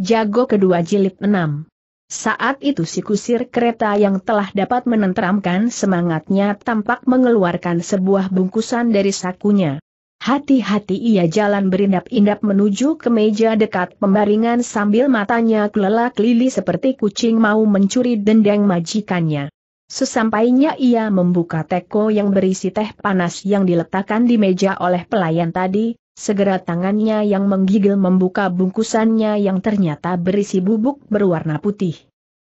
Jago kedua jilid 6. Saat itu si kusir kereta yang telah dapat menenteramkan semangatnya tampak mengeluarkan sebuah bungkusan dari sakunya. Hati-hati ia jalan berindap-indap menuju ke meja dekat pembaringan sambil matanya kelelak lili seperti kucing mau mencuri dendeng majikannya. Sesampainya ia membuka teko yang berisi teh panas yang diletakkan di meja oleh pelayan tadi, Segera tangannya yang menggigil membuka bungkusannya yang ternyata berisi bubuk berwarna putih.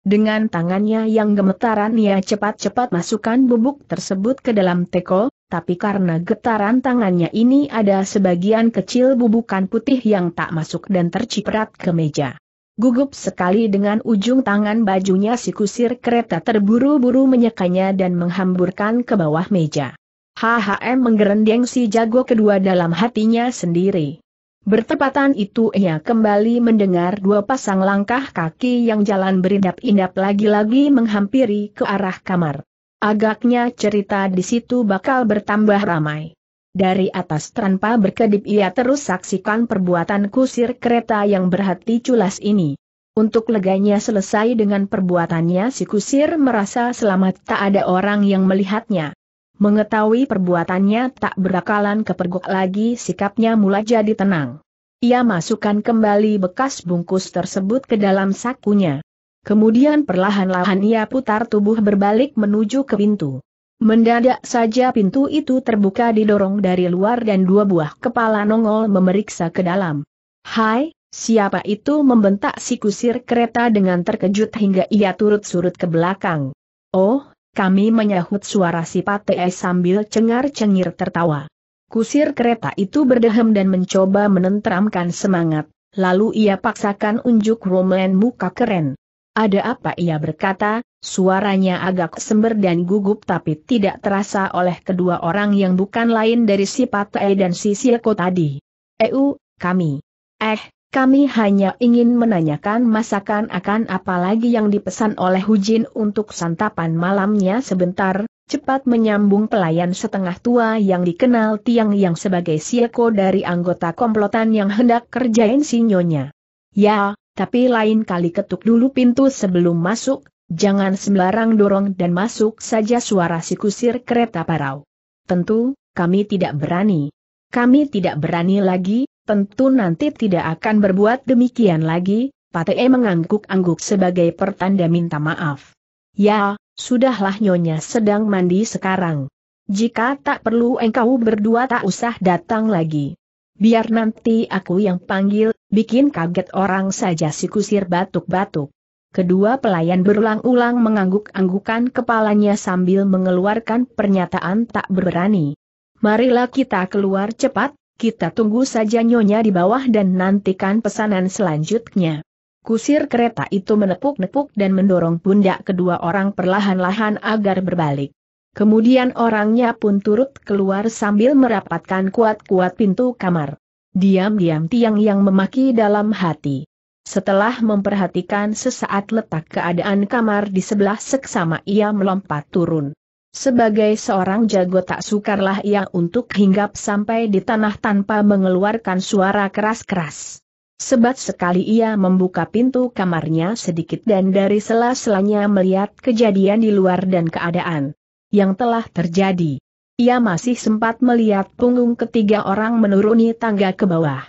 Dengan tangannya yang gemetaran ia cepat-cepat masukkan bubuk tersebut ke dalam teko, tapi karena getaran tangannya ini ada sebagian kecil bubukan putih yang tak masuk dan terciprat ke meja. Gugup sekali dengan ujung tangan bajunya si kusir kereta terburu-buru menyekanya dan menghamburkan ke bawah meja. HHM menggerendeng si jago kedua dalam hatinya sendiri. Bertepatan itu ia kembali mendengar dua pasang langkah kaki yang jalan beridap-indap lagi-lagi menghampiri ke arah kamar. Agaknya cerita di situ bakal bertambah ramai. Dari atas tanpa berkedip ia terus saksikan perbuatan kusir kereta yang berhati culas ini. Untuk leganya selesai dengan perbuatannya si kusir merasa selamat tak ada orang yang melihatnya. Mengetahui perbuatannya tak berakalan kepergok lagi sikapnya mulai jadi tenang. Ia masukkan kembali bekas bungkus tersebut ke dalam sakunya. Kemudian perlahan-lahan ia putar tubuh berbalik menuju ke pintu. Mendadak saja pintu itu terbuka didorong dari luar dan dua buah kepala nongol memeriksa ke dalam. Hai, siapa itu membentak si kusir kereta dengan terkejut hingga ia turut surut ke belakang. Oh, kami menyahut suara si E sambil cengar-cengir tertawa. Kusir kereta itu berdehem dan mencoba menenteramkan semangat, lalu ia paksakan unjuk Roman muka keren. Ada apa ia berkata, suaranya agak sember dan gugup tapi tidak terasa oleh kedua orang yang bukan lain dari si Pate dan si Silko tadi. Eu, kami. Eh, kami hanya ingin menanyakan masakan akan apa lagi yang dipesan oleh Hujin untuk santapan malamnya sebentar, cepat menyambung pelayan setengah tua yang dikenal Tiang yang sebagai sieko dari anggota komplotan yang hendak kerjain sinyonya. Ya, tapi lain kali ketuk dulu pintu sebelum masuk, jangan sembarang dorong dan masuk saja suara si kusir kereta parau. Tentu, kami tidak berani. Kami tidak berani lagi, tentu nanti tidak akan berbuat demikian lagi, Patee mengangguk-angguk sebagai pertanda minta maaf. Ya, sudahlah nyonya sedang mandi sekarang. Jika tak perlu engkau berdua tak usah datang lagi. Biar nanti aku yang panggil, bikin kaget orang saja si kusir batuk-batuk. Kedua pelayan berulang-ulang mengangguk-anggukan kepalanya sambil mengeluarkan pernyataan tak berani. Marilah kita keluar cepat, kita tunggu saja nyonya di bawah dan nantikan pesanan selanjutnya. Kusir kereta itu menepuk-nepuk dan mendorong pundak kedua orang perlahan-lahan agar berbalik. Kemudian orangnya pun turut keluar sambil merapatkan kuat-kuat pintu kamar. Diam-diam tiang yang memaki dalam hati. Setelah memperhatikan sesaat letak keadaan kamar di sebelah seksama ia melompat turun. Sebagai seorang jago tak sukarlah ia untuk hinggap sampai di tanah tanpa mengeluarkan suara keras-keras. Sebat sekali ia membuka pintu kamarnya sedikit dan dari sela-selanya melihat kejadian di luar dan keadaan yang telah terjadi. Ia masih sempat melihat punggung ketiga orang menuruni tangga ke bawah.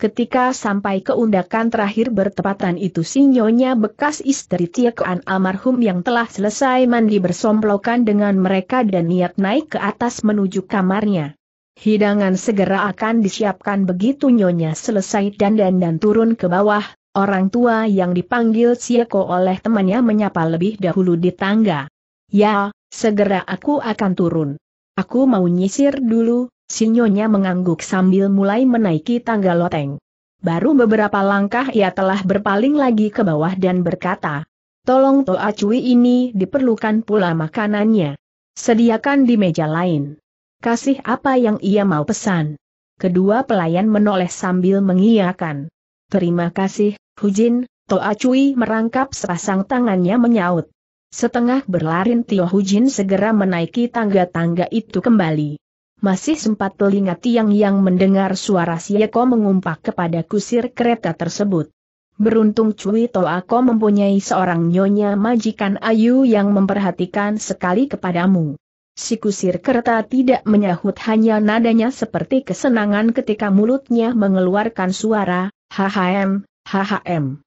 Ketika sampai ke undakan terakhir bertepatan itu sinyonya bekas istri Tiekaan almarhum yang telah selesai mandi bersomplokan dengan mereka dan niat naik ke atas menuju kamarnya. Hidangan segera akan disiapkan begitu nyonya selesai dan dandan dan turun ke bawah, orang tua yang dipanggil Sieko oleh temannya menyapa lebih dahulu di tangga. Ya, segera aku akan turun. Aku mau nyisir dulu, Sinyonya mengangguk sambil mulai menaiki tangga loteng. Baru beberapa langkah ia telah berpaling lagi ke bawah dan berkata, Tolong Toa Cui ini diperlukan pula makanannya. Sediakan di meja lain. Kasih apa yang ia mau pesan. Kedua pelayan menoleh sambil mengiyakan. Terima kasih, Hujin, Toa Cui merangkap sepasang tangannya menyaut. Setengah berlarin Tio Hujin segera menaiki tangga-tangga itu kembali masih sempat telinga tiang yang mendengar suara Sieko mengumpak kepada kusir kereta tersebut. Beruntung Cui Toako mempunyai seorang nyonya majikan Ayu yang memperhatikan sekali kepadamu. Si kusir kereta tidak menyahut hanya nadanya seperti kesenangan ketika mulutnya mengeluarkan suara, HHM, HHM.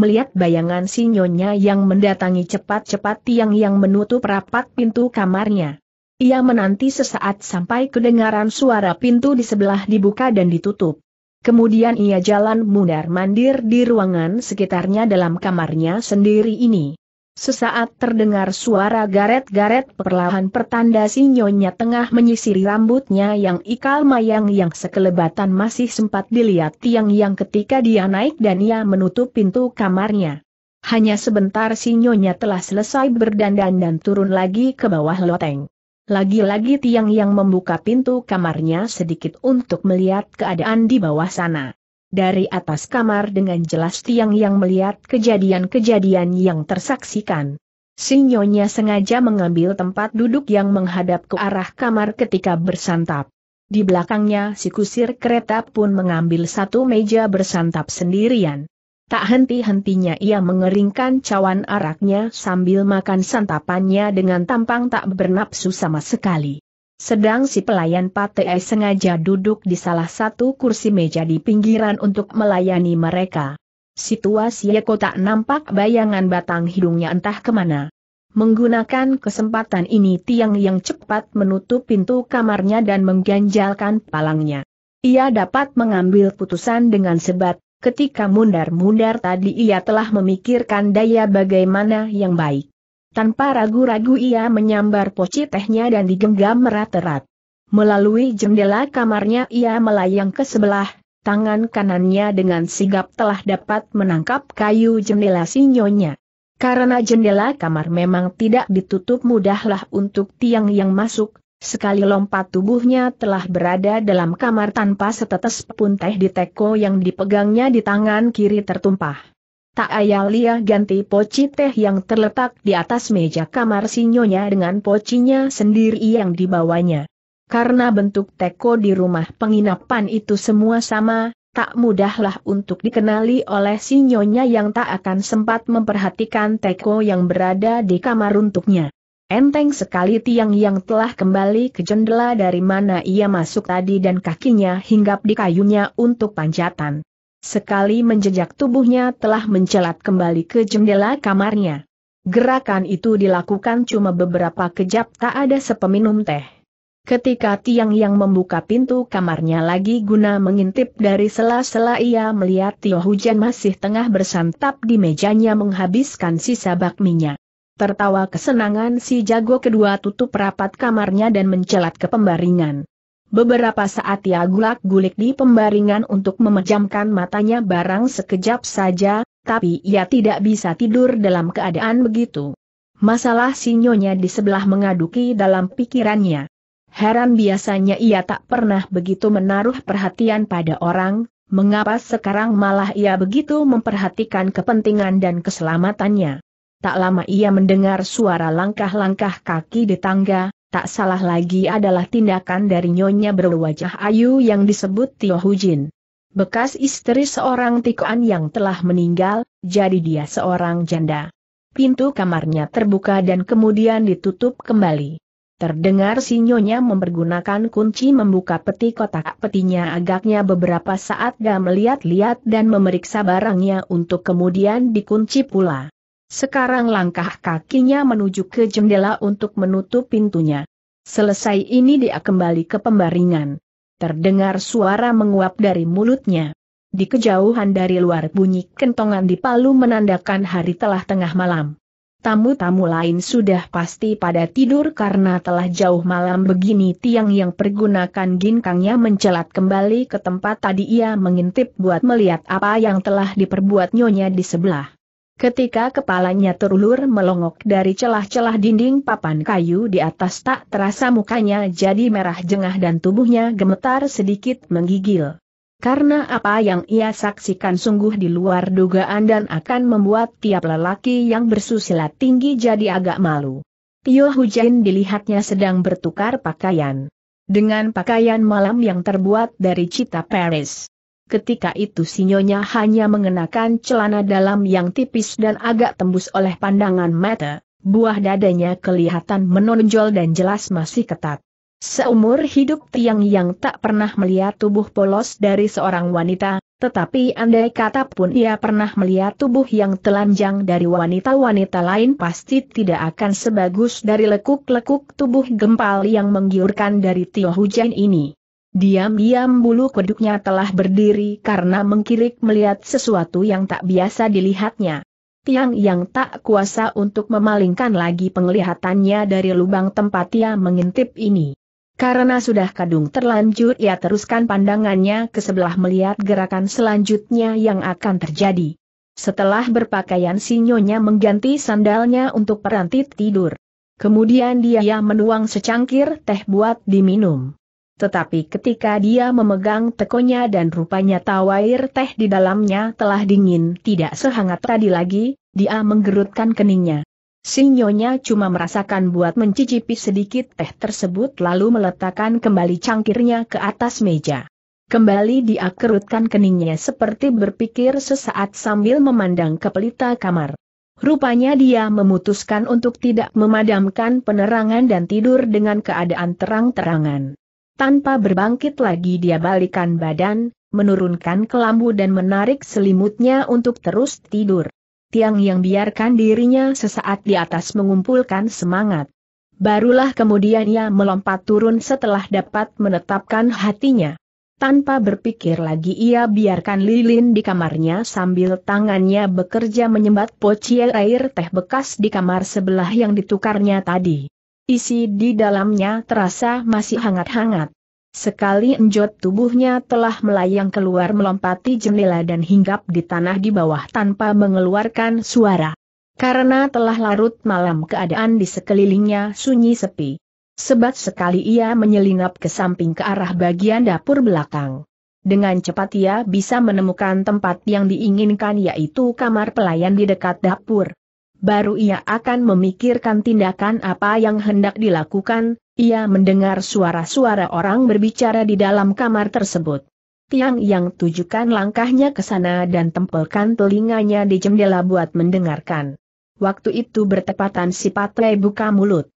Melihat bayangan si nyonya yang mendatangi cepat-cepat tiang yang menutup rapat pintu kamarnya. Ia menanti sesaat sampai kedengaran suara pintu di sebelah dibuka dan ditutup. Kemudian ia jalan mundar-mandir di ruangan sekitarnya dalam kamarnya sendiri ini. Sesaat terdengar suara garet-garet perlahan pertanda si nyonya tengah menyisiri rambutnya yang ikal mayang yang sekelebatan masih sempat dilihat tiang yang ketika dia naik dan ia menutup pintu kamarnya. Hanya sebentar si nyonya telah selesai berdandan dan turun lagi ke bawah loteng. Lagi-lagi tiang yang membuka pintu kamarnya sedikit untuk melihat keadaan di bawah sana. Dari atas kamar dengan jelas tiang yang melihat kejadian-kejadian yang tersaksikan. Sinyonya sengaja mengambil tempat duduk yang menghadap ke arah kamar ketika bersantap. Di belakangnya si kusir kereta pun mengambil satu meja bersantap sendirian. Tak henti-hentinya ia mengeringkan cawan araknya sambil makan santapannya dengan tampang tak bernapsu sama sekali. Sedang si pelayan Patei sengaja duduk di salah satu kursi meja di pinggiran untuk melayani mereka. Situasi Yeko tak nampak bayangan batang hidungnya entah kemana. Menggunakan kesempatan ini tiang yang cepat menutup pintu kamarnya dan mengganjalkan palangnya. Ia dapat mengambil putusan dengan sebat, Ketika mundar-mundar tadi ia telah memikirkan daya bagaimana yang baik. Tanpa ragu-ragu ia menyambar poci tehnya dan digenggam erat-erat. Melalui jendela kamarnya ia melayang ke sebelah, tangan kanannya dengan sigap telah dapat menangkap kayu jendela sinyonya. Karena jendela kamar memang tidak ditutup mudahlah untuk tiang yang masuk, Sekali lompat tubuhnya telah berada dalam kamar tanpa setetes pun teh di teko yang dipegangnya di tangan kiri tertumpah. Tak ayal Lia ganti poci teh yang terletak di atas meja kamar sinyonya dengan pocinya sendiri yang dibawanya. Karena bentuk teko di rumah penginapan itu semua sama, tak mudahlah untuk dikenali oleh sinyonya yang tak akan sempat memperhatikan teko yang berada di kamar untuknya. Enteng sekali tiang yang telah kembali ke jendela dari mana ia masuk tadi dan kakinya hinggap di kayunya untuk panjatan. Sekali menjejak tubuhnya telah mencelat kembali ke jendela kamarnya. Gerakan itu dilakukan cuma beberapa kejap tak ada sepeminum teh. Ketika tiang yang membuka pintu kamarnya lagi guna mengintip dari sela-sela ia melihat Tio Hujan masih tengah bersantap di mejanya menghabiskan sisa bakminya. Tertawa kesenangan si jago kedua tutup rapat kamarnya dan mencelat ke pembaringan. Beberapa saat ia gulak-gulik di pembaringan untuk memejamkan matanya barang sekejap saja, tapi ia tidak bisa tidur dalam keadaan begitu. Masalah sinyonya di sebelah mengaduki dalam pikirannya. Heran biasanya ia tak pernah begitu menaruh perhatian pada orang, mengapa sekarang malah ia begitu memperhatikan kepentingan dan keselamatannya tak lama ia mendengar suara langkah-langkah kaki di tangga, tak salah lagi adalah tindakan dari nyonya berwajah ayu yang disebut Tio Hujin. Bekas istri seorang tikoan yang telah meninggal, jadi dia seorang janda. Pintu kamarnya terbuka dan kemudian ditutup kembali. Terdengar si nyonya mempergunakan kunci membuka peti kotak petinya agaknya beberapa saat gak melihat-lihat dan memeriksa barangnya untuk kemudian dikunci pula. Sekarang langkah kakinya menuju ke jendela untuk menutup pintunya. Selesai ini dia kembali ke pembaringan. Terdengar suara menguap dari mulutnya. Di kejauhan dari luar bunyi kentongan di palu menandakan hari telah tengah malam. Tamu-tamu lain sudah pasti pada tidur karena telah jauh malam begini tiang yang pergunakan ginkangnya mencelat kembali ke tempat tadi ia mengintip buat melihat apa yang telah diperbuat nyonya di sebelah. Ketika kepalanya terulur melongok dari celah-celah dinding papan kayu di atas tak terasa mukanya jadi merah jengah dan tubuhnya gemetar sedikit menggigil. Karena apa yang ia saksikan sungguh di luar dugaan dan akan membuat tiap lelaki yang bersusila tinggi jadi agak malu. Tio Hujain dilihatnya sedang bertukar pakaian. Dengan pakaian malam yang terbuat dari cita Paris ketika itu sinyonya hanya mengenakan celana dalam yang tipis dan agak tembus oleh pandangan mata, buah dadanya kelihatan menonjol dan jelas masih ketat. Seumur hidup Tiang yang tak pernah melihat tubuh polos dari seorang wanita, tetapi andai kata pun ia pernah melihat tubuh yang telanjang dari wanita-wanita lain pasti tidak akan sebagus dari lekuk-lekuk tubuh gempal yang menggiurkan dari Tio Hujan ini. Diam-diam bulu kuduknya telah berdiri karena mengkirik melihat sesuatu yang tak biasa dilihatnya. Tiang yang tak kuasa untuk memalingkan lagi penglihatannya dari lubang tempat ia mengintip ini. Karena sudah kadung terlanjur ia teruskan pandangannya ke sebelah melihat gerakan selanjutnya yang akan terjadi. Setelah berpakaian sinyonya mengganti sandalnya untuk perantit tidur. Kemudian dia menuang secangkir teh buat diminum tetapi ketika dia memegang tekonya dan rupanya tawair teh di dalamnya telah dingin tidak sehangat tadi lagi, dia menggerutkan keningnya. Sinyonya cuma merasakan buat mencicipi sedikit teh tersebut lalu meletakkan kembali cangkirnya ke atas meja. Kembali dia kerutkan keningnya seperti berpikir sesaat sambil memandang ke pelita kamar. Rupanya dia memutuskan untuk tidak memadamkan penerangan dan tidur dengan keadaan terang-terangan. Tanpa berbangkit lagi dia balikan badan, menurunkan kelambu dan menarik selimutnya untuk terus tidur. Tiang yang biarkan dirinya sesaat di atas mengumpulkan semangat. Barulah kemudian ia melompat turun setelah dapat menetapkan hatinya. Tanpa berpikir lagi ia biarkan lilin di kamarnya sambil tangannya bekerja menyembat poci air teh bekas di kamar sebelah yang ditukarnya tadi. Isi di dalamnya terasa masih hangat-hangat. Sekali enjot tubuhnya telah melayang keluar melompati jendela dan hinggap di tanah di bawah tanpa mengeluarkan suara. Karena telah larut malam keadaan di sekelilingnya sunyi sepi. Sebat sekali ia menyelinap ke samping ke arah bagian dapur belakang. Dengan cepat ia bisa menemukan tempat yang diinginkan yaitu kamar pelayan di dekat dapur baru ia akan memikirkan tindakan apa yang hendak dilakukan, ia mendengar suara-suara orang berbicara di dalam kamar tersebut. Tiang yang tujukan langkahnya ke sana dan tempelkan telinganya di jendela buat mendengarkan. Waktu itu bertepatan si Patre buka mulut.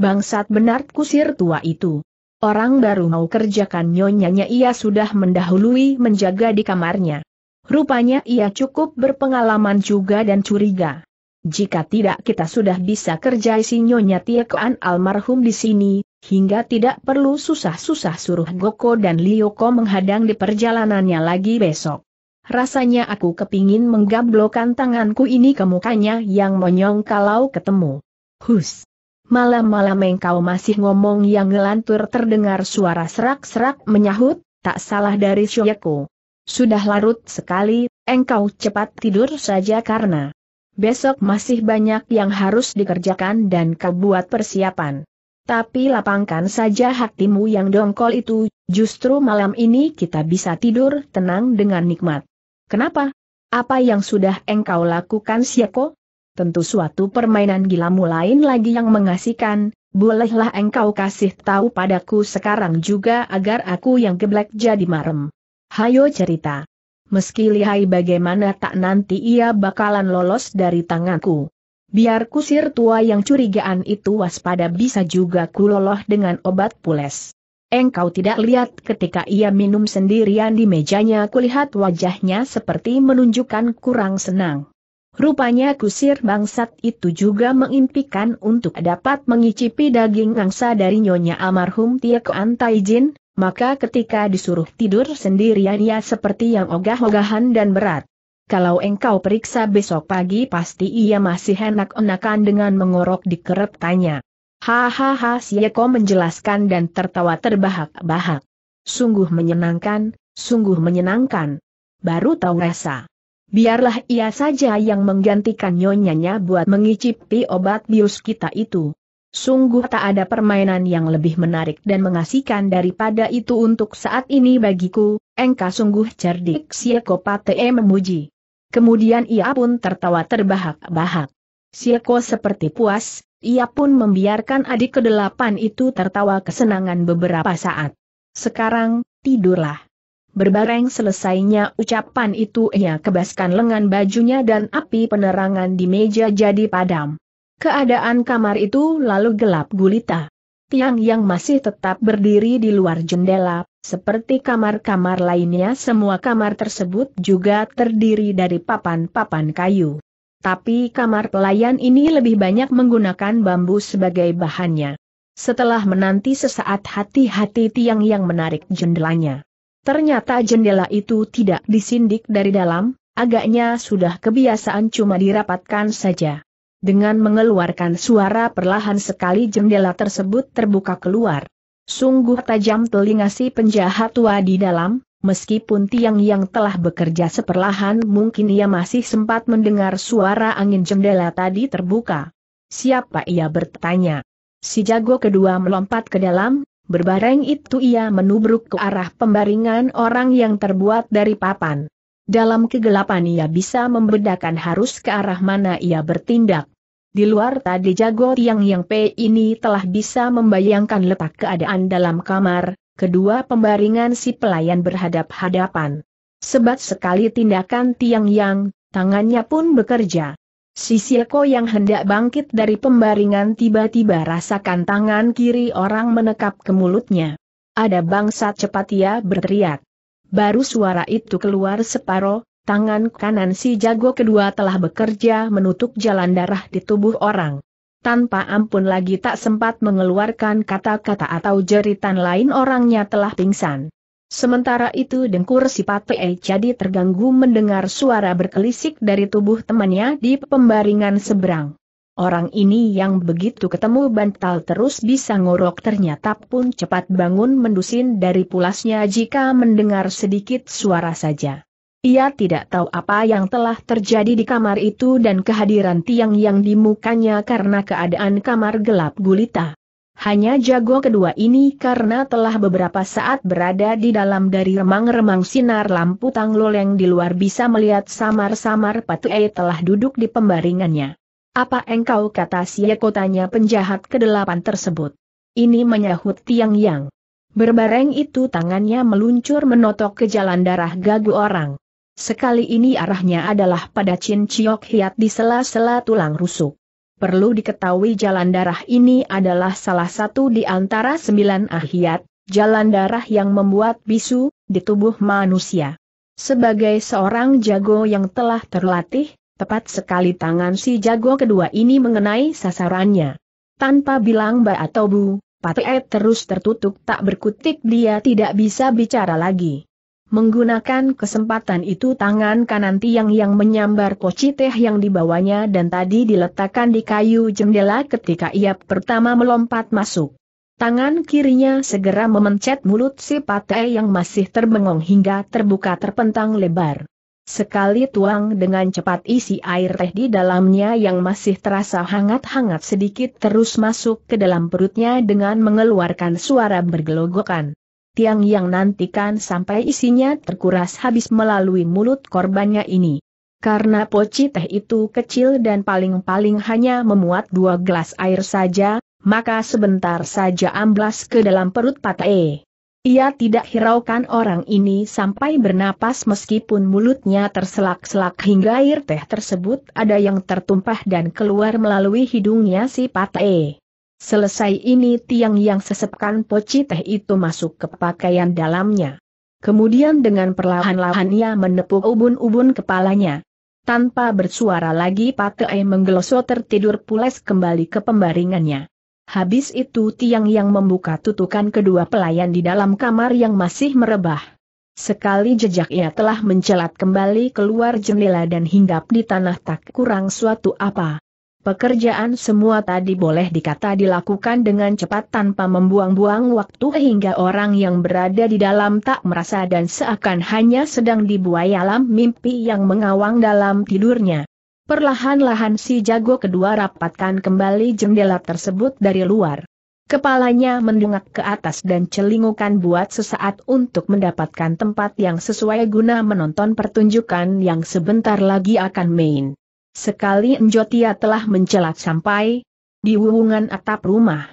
Bangsat benar kusir tua itu. Orang baru mau kerjakan nyonyanya ia sudah mendahului menjaga di kamarnya. Rupanya ia cukup berpengalaman juga dan curiga. Jika tidak kita sudah bisa kerja si Nyonya Tiekoan almarhum di sini, hingga tidak perlu susah-susah suruh Goko dan Lioko menghadang di perjalanannya lagi besok. Rasanya aku kepingin menggablokan tanganku ini ke mukanya yang monyong kalau ketemu. Hus. Malam-malam engkau masih ngomong yang ngelantur terdengar suara serak-serak menyahut, tak salah dari Shoyaku. Sudah larut sekali, engkau cepat tidur saja karena Besok masih banyak yang harus dikerjakan dan kau buat persiapan. Tapi lapangkan saja hatimu yang dongkol itu, justru malam ini kita bisa tidur tenang dengan nikmat. Kenapa? Apa yang sudah engkau lakukan Sieko? Tentu suatu permainan gilamu lain lagi yang mengasihkan, bolehlah engkau kasih tahu padaku sekarang juga agar aku yang geblek jadi marem. Hayo cerita meski lihai bagaimana tak nanti ia bakalan lolos dari tanganku. Biar kusir tua yang curigaan itu waspada bisa juga kuloloh dengan obat pules. Engkau tidak lihat ketika ia minum sendirian di mejanya kulihat wajahnya seperti menunjukkan kurang senang. Rupanya kusir bangsat itu juga mengimpikan untuk dapat mengicipi daging angsa dari nyonya almarhum Kuan Taijin, maka ketika disuruh tidur sendirian ia seperti yang ogah-ogahan dan berat. Kalau engkau periksa besok pagi pasti ia masih enak-enakan dengan mengorok di keretanya. tanya. Hahaha Sieko menjelaskan dan tertawa terbahak-bahak. Sungguh menyenangkan, sungguh menyenangkan. Baru tahu rasa. Biarlah ia saja yang menggantikan nyonyanya buat mengicipi obat bius kita itu. Sungguh tak ada permainan yang lebih menarik dan mengasihkan daripada itu untuk saat ini bagiku, engkau sungguh cerdik Sieko Patee memuji. Kemudian ia pun tertawa terbahak-bahak. Sieko seperti puas, ia pun membiarkan adik kedelapan itu tertawa kesenangan beberapa saat. Sekarang, tidurlah. Berbareng selesainya ucapan itu ia kebaskan lengan bajunya dan api penerangan di meja jadi padam. Keadaan kamar itu lalu gelap gulita. Tiang yang masih tetap berdiri di luar jendela, seperti kamar-kamar lainnya semua kamar tersebut juga terdiri dari papan-papan kayu. Tapi kamar pelayan ini lebih banyak menggunakan bambu sebagai bahannya. Setelah menanti sesaat hati-hati tiang yang menarik jendelanya. Ternyata jendela itu tidak disindik dari dalam, agaknya sudah kebiasaan cuma dirapatkan saja. Dengan mengeluarkan suara perlahan sekali jendela tersebut terbuka keluar. Sungguh tajam telinga si penjahat tua di dalam, meskipun tiang yang telah bekerja seperlahan mungkin ia masih sempat mendengar suara angin jendela tadi terbuka. Siapa ia bertanya? Si jago kedua melompat ke dalam, berbareng itu ia menubruk ke arah pembaringan orang yang terbuat dari papan. Dalam kegelapan ia bisa membedakan harus ke arah mana ia bertindak. Di luar tadi jago Tiang Yang P ini telah bisa membayangkan letak keadaan dalam kamar, kedua pembaringan si pelayan berhadap-hadapan. Sebat sekali tindakan Tiang Yang, tangannya pun bekerja. Si yang hendak bangkit dari pembaringan tiba-tiba rasakan tangan kiri orang menekap ke mulutnya. Ada bangsa cepat ia berteriak. Baru suara itu keluar separo, tangan kanan si jago kedua telah bekerja menutup jalan darah di tubuh orang. Tanpa ampun lagi tak sempat mengeluarkan kata-kata atau jeritan lain orangnya telah pingsan. Sementara itu dengkur si Patee jadi terganggu mendengar suara berkelisik dari tubuh temannya di pembaringan seberang. Orang ini yang begitu ketemu bantal terus bisa ngorok ternyata pun cepat bangun mendusin dari pulasnya jika mendengar sedikit suara saja. Ia tidak tahu apa yang telah terjadi di kamar itu dan kehadiran tiang yang di mukanya karena keadaan kamar gelap gulita. Hanya jago kedua ini karena telah beberapa saat berada di dalam dari remang-remang sinar lampu yang di luar bisa melihat samar-samar Patu telah duduk di pembaringannya. Apa engkau kata Sieko tanya penjahat kedelapan tersebut? Ini menyahut Tiang Yang. Berbareng itu tangannya meluncur menotok ke jalan darah gagu orang. Sekali ini arahnya adalah pada Chin Chiok Hiat di sela-sela tulang rusuk. Perlu diketahui jalan darah ini adalah salah satu di antara sembilan ahiat, jalan darah yang membuat bisu, di tubuh manusia. Sebagai seorang jago yang telah terlatih, Tepat sekali tangan si jago kedua ini mengenai sasarannya. Tanpa bilang ba atau bu, Patie terus tertutup tak berkutik dia tidak bisa bicara lagi. Menggunakan kesempatan itu tangan kanan tiang yang menyambar poci teh yang dibawanya dan tadi diletakkan di kayu jendela ketika ia pertama melompat masuk. Tangan kirinya segera memencet mulut si Pate yang masih terbengong hingga terbuka terpentang lebar. Sekali tuang dengan cepat isi air teh di dalamnya yang masih terasa hangat-hangat sedikit terus masuk ke dalam perutnya dengan mengeluarkan suara bergelogokan. Tiang yang nantikan sampai isinya terkuras habis melalui mulut korbannya ini. Karena poci teh itu kecil dan paling-paling hanya memuat dua gelas air saja, maka sebentar saja amblas ke dalam perut patah ia tidak hiraukan orang ini sampai bernapas meskipun mulutnya terselak-selak hingga air teh tersebut ada yang tertumpah dan keluar melalui hidungnya si Pate. Selesai ini tiang yang sesepkan poci teh itu masuk ke pakaian dalamnya. Kemudian dengan perlahan-lahan ia menepuk ubun-ubun kepalanya. Tanpa bersuara lagi Patei menggeloso tertidur pulas kembali ke pembaringannya. Habis itu Tiang Yang membuka tutukan kedua pelayan di dalam kamar yang masih merebah. Sekali jejak ia telah mencelat kembali keluar jendela dan hinggap di tanah tak kurang suatu apa. Pekerjaan semua tadi boleh dikata dilakukan dengan cepat tanpa membuang-buang waktu hingga orang yang berada di dalam tak merasa dan seakan hanya sedang dibuai alam mimpi yang mengawang dalam tidurnya. Perlahan-lahan si jago kedua rapatkan kembali jendela tersebut dari luar. Kepalanya mendungak ke atas dan celingukan buat sesaat untuk mendapatkan tempat yang sesuai guna menonton pertunjukan yang sebentar lagi akan main. Sekali Njotia telah mencelat sampai di wuwungan atap rumah.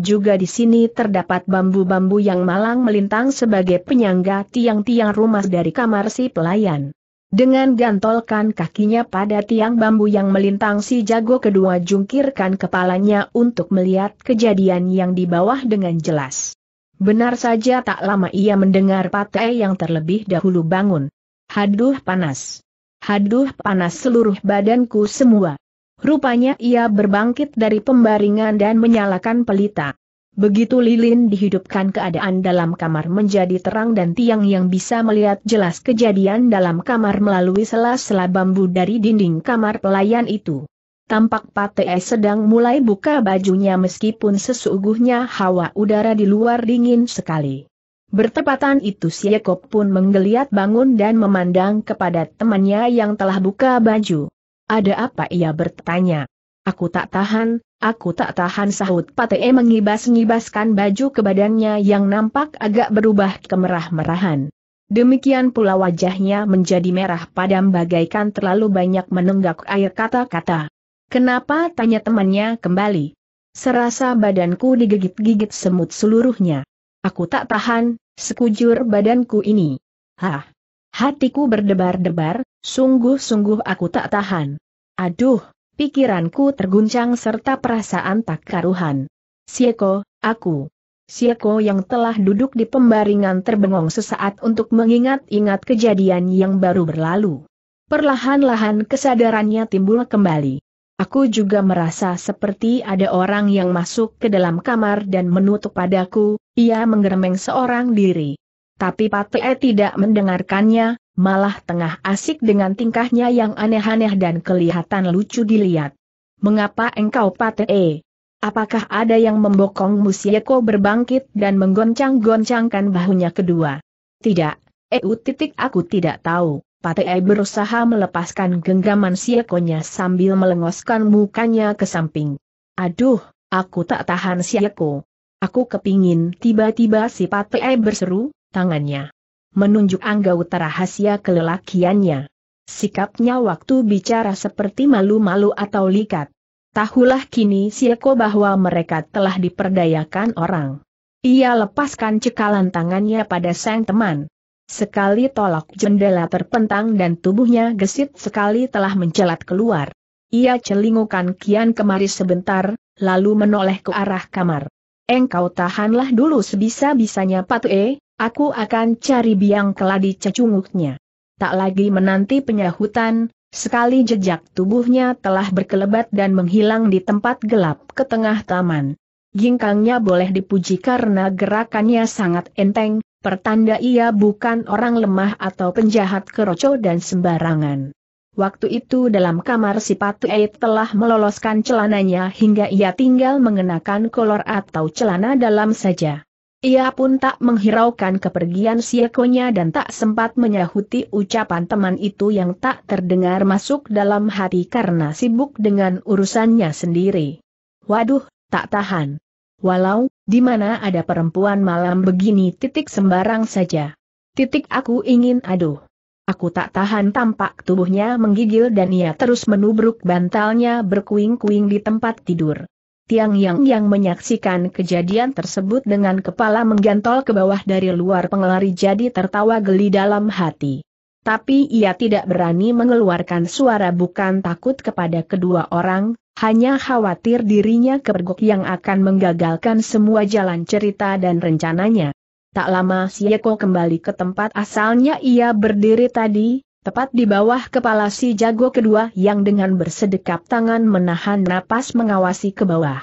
Juga di sini terdapat bambu-bambu yang malang melintang sebagai penyangga tiang-tiang rumah dari kamar si pelayan. Dengan gantolkan kakinya pada tiang bambu yang melintang si jago kedua jungkirkan kepalanya untuk melihat kejadian yang di bawah dengan jelas. Benar saja tak lama ia mendengar patai yang terlebih dahulu bangun. Haduh panas. Haduh panas seluruh badanku semua. Rupanya ia berbangkit dari pembaringan dan menyalakan pelita. Begitu lilin dihidupkan keadaan dalam kamar menjadi terang dan tiang yang bisa melihat jelas kejadian dalam kamar melalui sela-sela bambu dari dinding kamar pelayan itu. Tampak Pate sedang mulai buka bajunya meskipun sesungguhnya hawa udara di luar dingin sekali. Bertepatan itu Siekop pun menggeliat bangun dan memandang kepada temannya yang telah buka baju. Ada apa ia bertanya? Aku tak tahan, aku tak tahan sahut Patee mengibas-ngibaskan baju ke badannya yang nampak agak berubah kemerah-merahan. Demikian pula wajahnya menjadi merah padam bagaikan terlalu banyak menenggak air kata-kata. Kenapa tanya temannya kembali? Serasa badanku digigit-gigit semut seluruhnya. Aku tak tahan, sekujur badanku ini. Hah! Hatiku berdebar-debar, sungguh-sungguh aku tak tahan. Aduh, Pikiranku terguncang serta perasaan tak karuhan. Sieko, aku. Sieko yang telah duduk di pembaringan terbengong sesaat untuk mengingat-ingat kejadian yang baru berlalu. Perlahan-lahan kesadarannya timbul kembali. Aku juga merasa seperti ada orang yang masuk ke dalam kamar dan menutup padaku, ia menggeremeng seorang diri. Tapi Pate tidak mendengarkannya, malah tengah asik dengan tingkahnya yang aneh-aneh dan kelihatan lucu dilihat. Mengapa engkau patee? Apakah ada yang membokong Musieko berbangkit dan menggoncang-goncangkan bahunya kedua? Tidak, eu titik aku tidak tahu. Patee berusaha melepaskan genggaman Siekonya sambil melengoskan mukanya ke samping. Aduh, aku tak tahan Sieko. Aku kepingin tiba-tiba si Patee berseru, tangannya menunjuk angga utara rahasia kelelakiannya. Sikapnya waktu bicara seperti malu-malu atau likat. Tahulah kini Silko bahwa mereka telah diperdayakan orang. Ia lepaskan cekalan tangannya pada sang teman. Sekali tolak jendela terpentang dan tubuhnya gesit sekali telah mencelat keluar. Ia celingukan kian kemari sebentar, lalu menoleh ke arah kamar. Engkau tahanlah dulu sebisa-bisanya Patue, aku akan cari biang keladi cecunguknya. Tak lagi menanti penyahutan, sekali jejak tubuhnya telah berkelebat dan menghilang di tempat gelap ke tengah taman. Gingkangnya boleh dipuji karena gerakannya sangat enteng, pertanda ia bukan orang lemah atau penjahat keroco dan sembarangan. Waktu itu dalam kamar si Patu Eit telah meloloskan celananya hingga ia tinggal mengenakan kolor atau celana dalam saja. Ia pun tak menghiraukan kepergian si Ekonya dan tak sempat menyahuti ucapan teman itu yang tak terdengar masuk dalam hati karena sibuk dengan urusannya sendiri. Waduh, tak tahan. Walau, di mana ada perempuan malam begini titik sembarang saja. Titik aku ingin aduh. Aku tak tahan tampak tubuhnya menggigil dan ia terus menubruk bantalnya berkuing-kuing di tempat tidur. Tiang Yang yang menyaksikan kejadian tersebut dengan kepala menggantol ke bawah dari luar pengelari jadi tertawa geli dalam hati. Tapi ia tidak berani mengeluarkan suara bukan takut kepada kedua orang, hanya khawatir dirinya kepergok yang akan menggagalkan semua jalan cerita dan rencananya. Tak lama Sieko kembali ke tempat asalnya ia berdiri tadi, tepat di bawah kepala si jago kedua yang dengan bersedekap tangan menahan napas mengawasi ke bawah.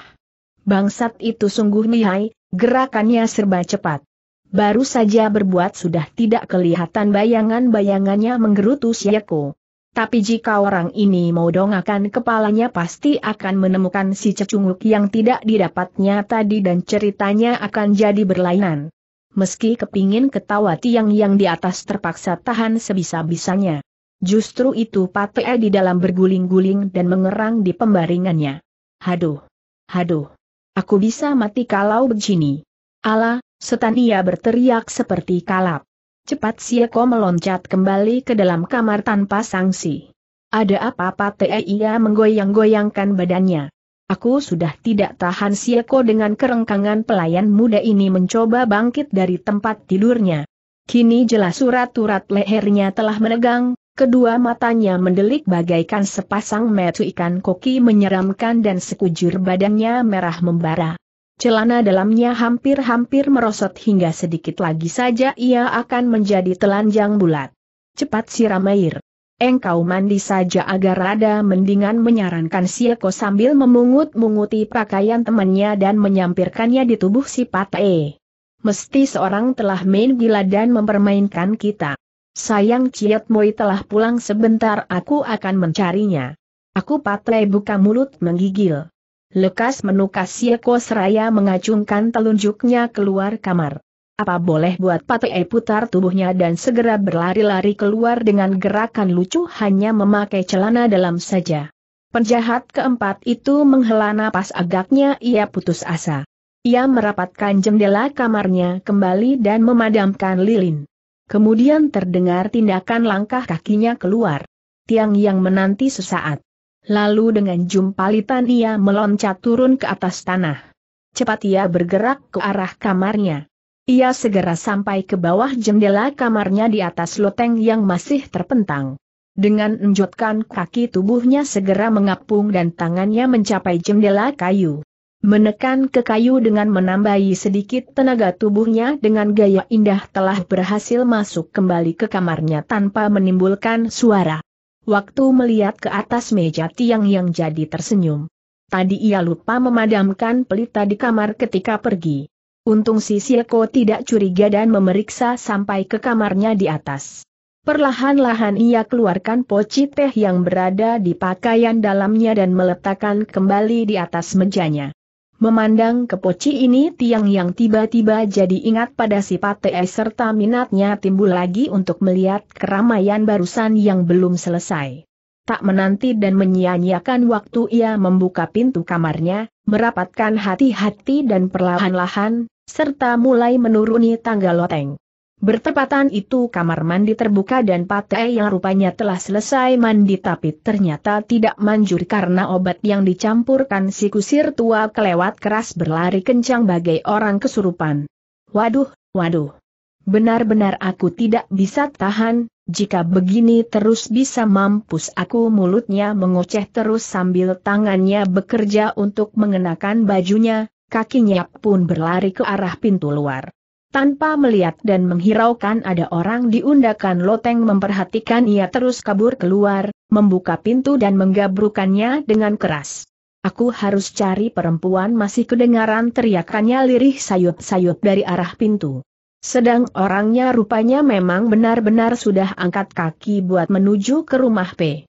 Bangsat itu sungguh lihai, gerakannya serba cepat. Baru saja berbuat sudah tidak kelihatan bayangan-bayangannya menggerutu Sieko. Tapi jika orang ini mau dongakan kepalanya pasti akan menemukan si cecunguk yang tidak didapatnya tadi dan ceritanya akan jadi berlainan meski kepingin ketawa tiang yang di atas terpaksa tahan sebisa-bisanya. Justru itu Pate di dalam berguling-guling dan mengerang di pembaringannya. Haduh! Haduh! Aku bisa mati kalau begini. Ala, ia berteriak seperti kalap. Cepat Sieko meloncat kembali ke dalam kamar tanpa sanksi. Ada apa Patei ia menggoyang-goyangkan badannya. Aku sudah tidak tahan Sieko dengan kerengkangan pelayan muda ini mencoba bangkit dari tempat tidurnya. Kini jelas surat-surat lehernya telah menegang, kedua matanya mendelik bagaikan sepasang metu ikan koki menyeramkan dan sekujur badannya merah membara. Celana dalamnya hampir-hampir merosot hingga sedikit lagi saja ia akan menjadi telanjang bulat. Cepat siram air engkau mandi saja agar ada mendingan menyarankan Sieko sambil memungut-munguti pakaian temannya dan menyampirkannya di tubuh si Pate. Mesti seorang telah main gila dan mempermainkan kita. Sayang Ciet Moi telah pulang sebentar aku akan mencarinya. Aku Pate buka mulut menggigil. Lekas menukas Sieko seraya mengacungkan telunjuknya keluar kamar apa boleh buat Patee putar tubuhnya dan segera berlari-lari keluar dengan gerakan lucu hanya memakai celana dalam saja. Penjahat keempat itu menghela napas agaknya ia putus asa. Ia merapatkan jendela kamarnya kembali dan memadamkan lilin. Kemudian terdengar tindakan langkah kakinya keluar. Tiang yang menanti sesaat. Lalu dengan jumpalitan ia meloncat turun ke atas tanah. Cepat ia bergerak ke arah kamarnya. Ia segera sampai ke bawah jendela kamarnya di atas loteng yang masih terpentang. Dengan enjotkan kaki tubuhnya segera mengapung dan tangannya mencapai jendela kayu. Menekan ke kayu dengan menambahi sedikit tenaga tubuhnya dengan gaya indah telah berhasil masuk kembali ke kamarnya tanpa menimbulkan suara. Waktu melihat ke atas meja tiang yang jadi tersenyum. Tadi ia lupa memadamkan pelita di kamar ketika pergi. Untung si Silko tidak curiga dan memeriksa sampai ke kamarnya di atas. Perlahan-lahan ia keluarkan poci teh yang berada di pakaian dalamnya dan meletakkan kembali di atas mejanya. Memandang ke poci ini tiang yang tiba-tiba jadi ingat pada sifat Pate serta minatnya timbul lagi untuk melihat keramaian barusan yang belum selesai. Tak menanti dan menyia-nyiakan waktu ia membuka pintu kamarnya, merapatkan hati-hati dan perlahan-lahan, serta mulai menuruni tangga loteng. Bertepatan itu kamar mandi terbuka dan Patai yang rupanya telah selesai mandi tapi ternyata tidak manjur karena obat yang dicampurkan si kusir tua kelewat keras berlari kencang bagai orang kesurupan. Waduh, waduh. Benar-benar aku tidak bisa tahan, jika begini terus bisa mampus aku mulutnya mengoceh terus sambil tangannya bekerja untuk mengenakan bajunya, kakinya pun berlari ke arah pintu luar. Tanpa melihat dan menghiraukan ada orang diundakan loteng memperhatikan ia terus kabur keluar, membuka pintu dan menggabrukannya dengan keras. Aku harus cari perempuan masih kedengaran teriakannya lirih sayup-sayup dari arah pintu. Sedang orangnya rupanya memang benar-benar sudah angkat kaki buat menuju ke rumah P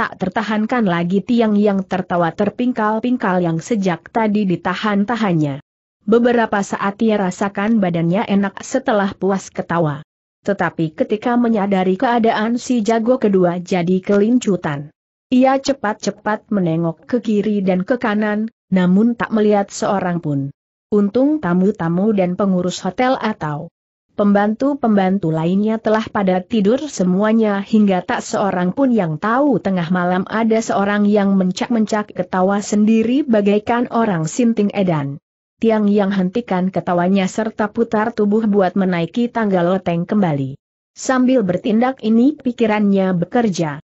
tak tertahankan lagi tiang yang tertawa terpingkal-pingkal yang sejak tadi ditahan-tahannya. Beberapa saat ia rasakan badannya enak setelah puas ketawa. Tetapi ketika menyadari keadaan si jago kedua jadi kelincutan. Ia cepat-cepat menengok ke kiri dan ke kanan, namun tak melihat seorang pun. Untung tamu-tamu dan pengurus hotel atau Pembantu-pembantu lainnya telah pada tidur semuanya hingga tak seorang pun yang tahu tengah malam ada seorang yang mencak-mencak ketawa sendiri bagaikan orang sinting edan. Tiang yang hentikan ketawanya serta putar tubuh buat menaiki tangga loteng kembali. Sambil bertindak ini pikirannya bekerja.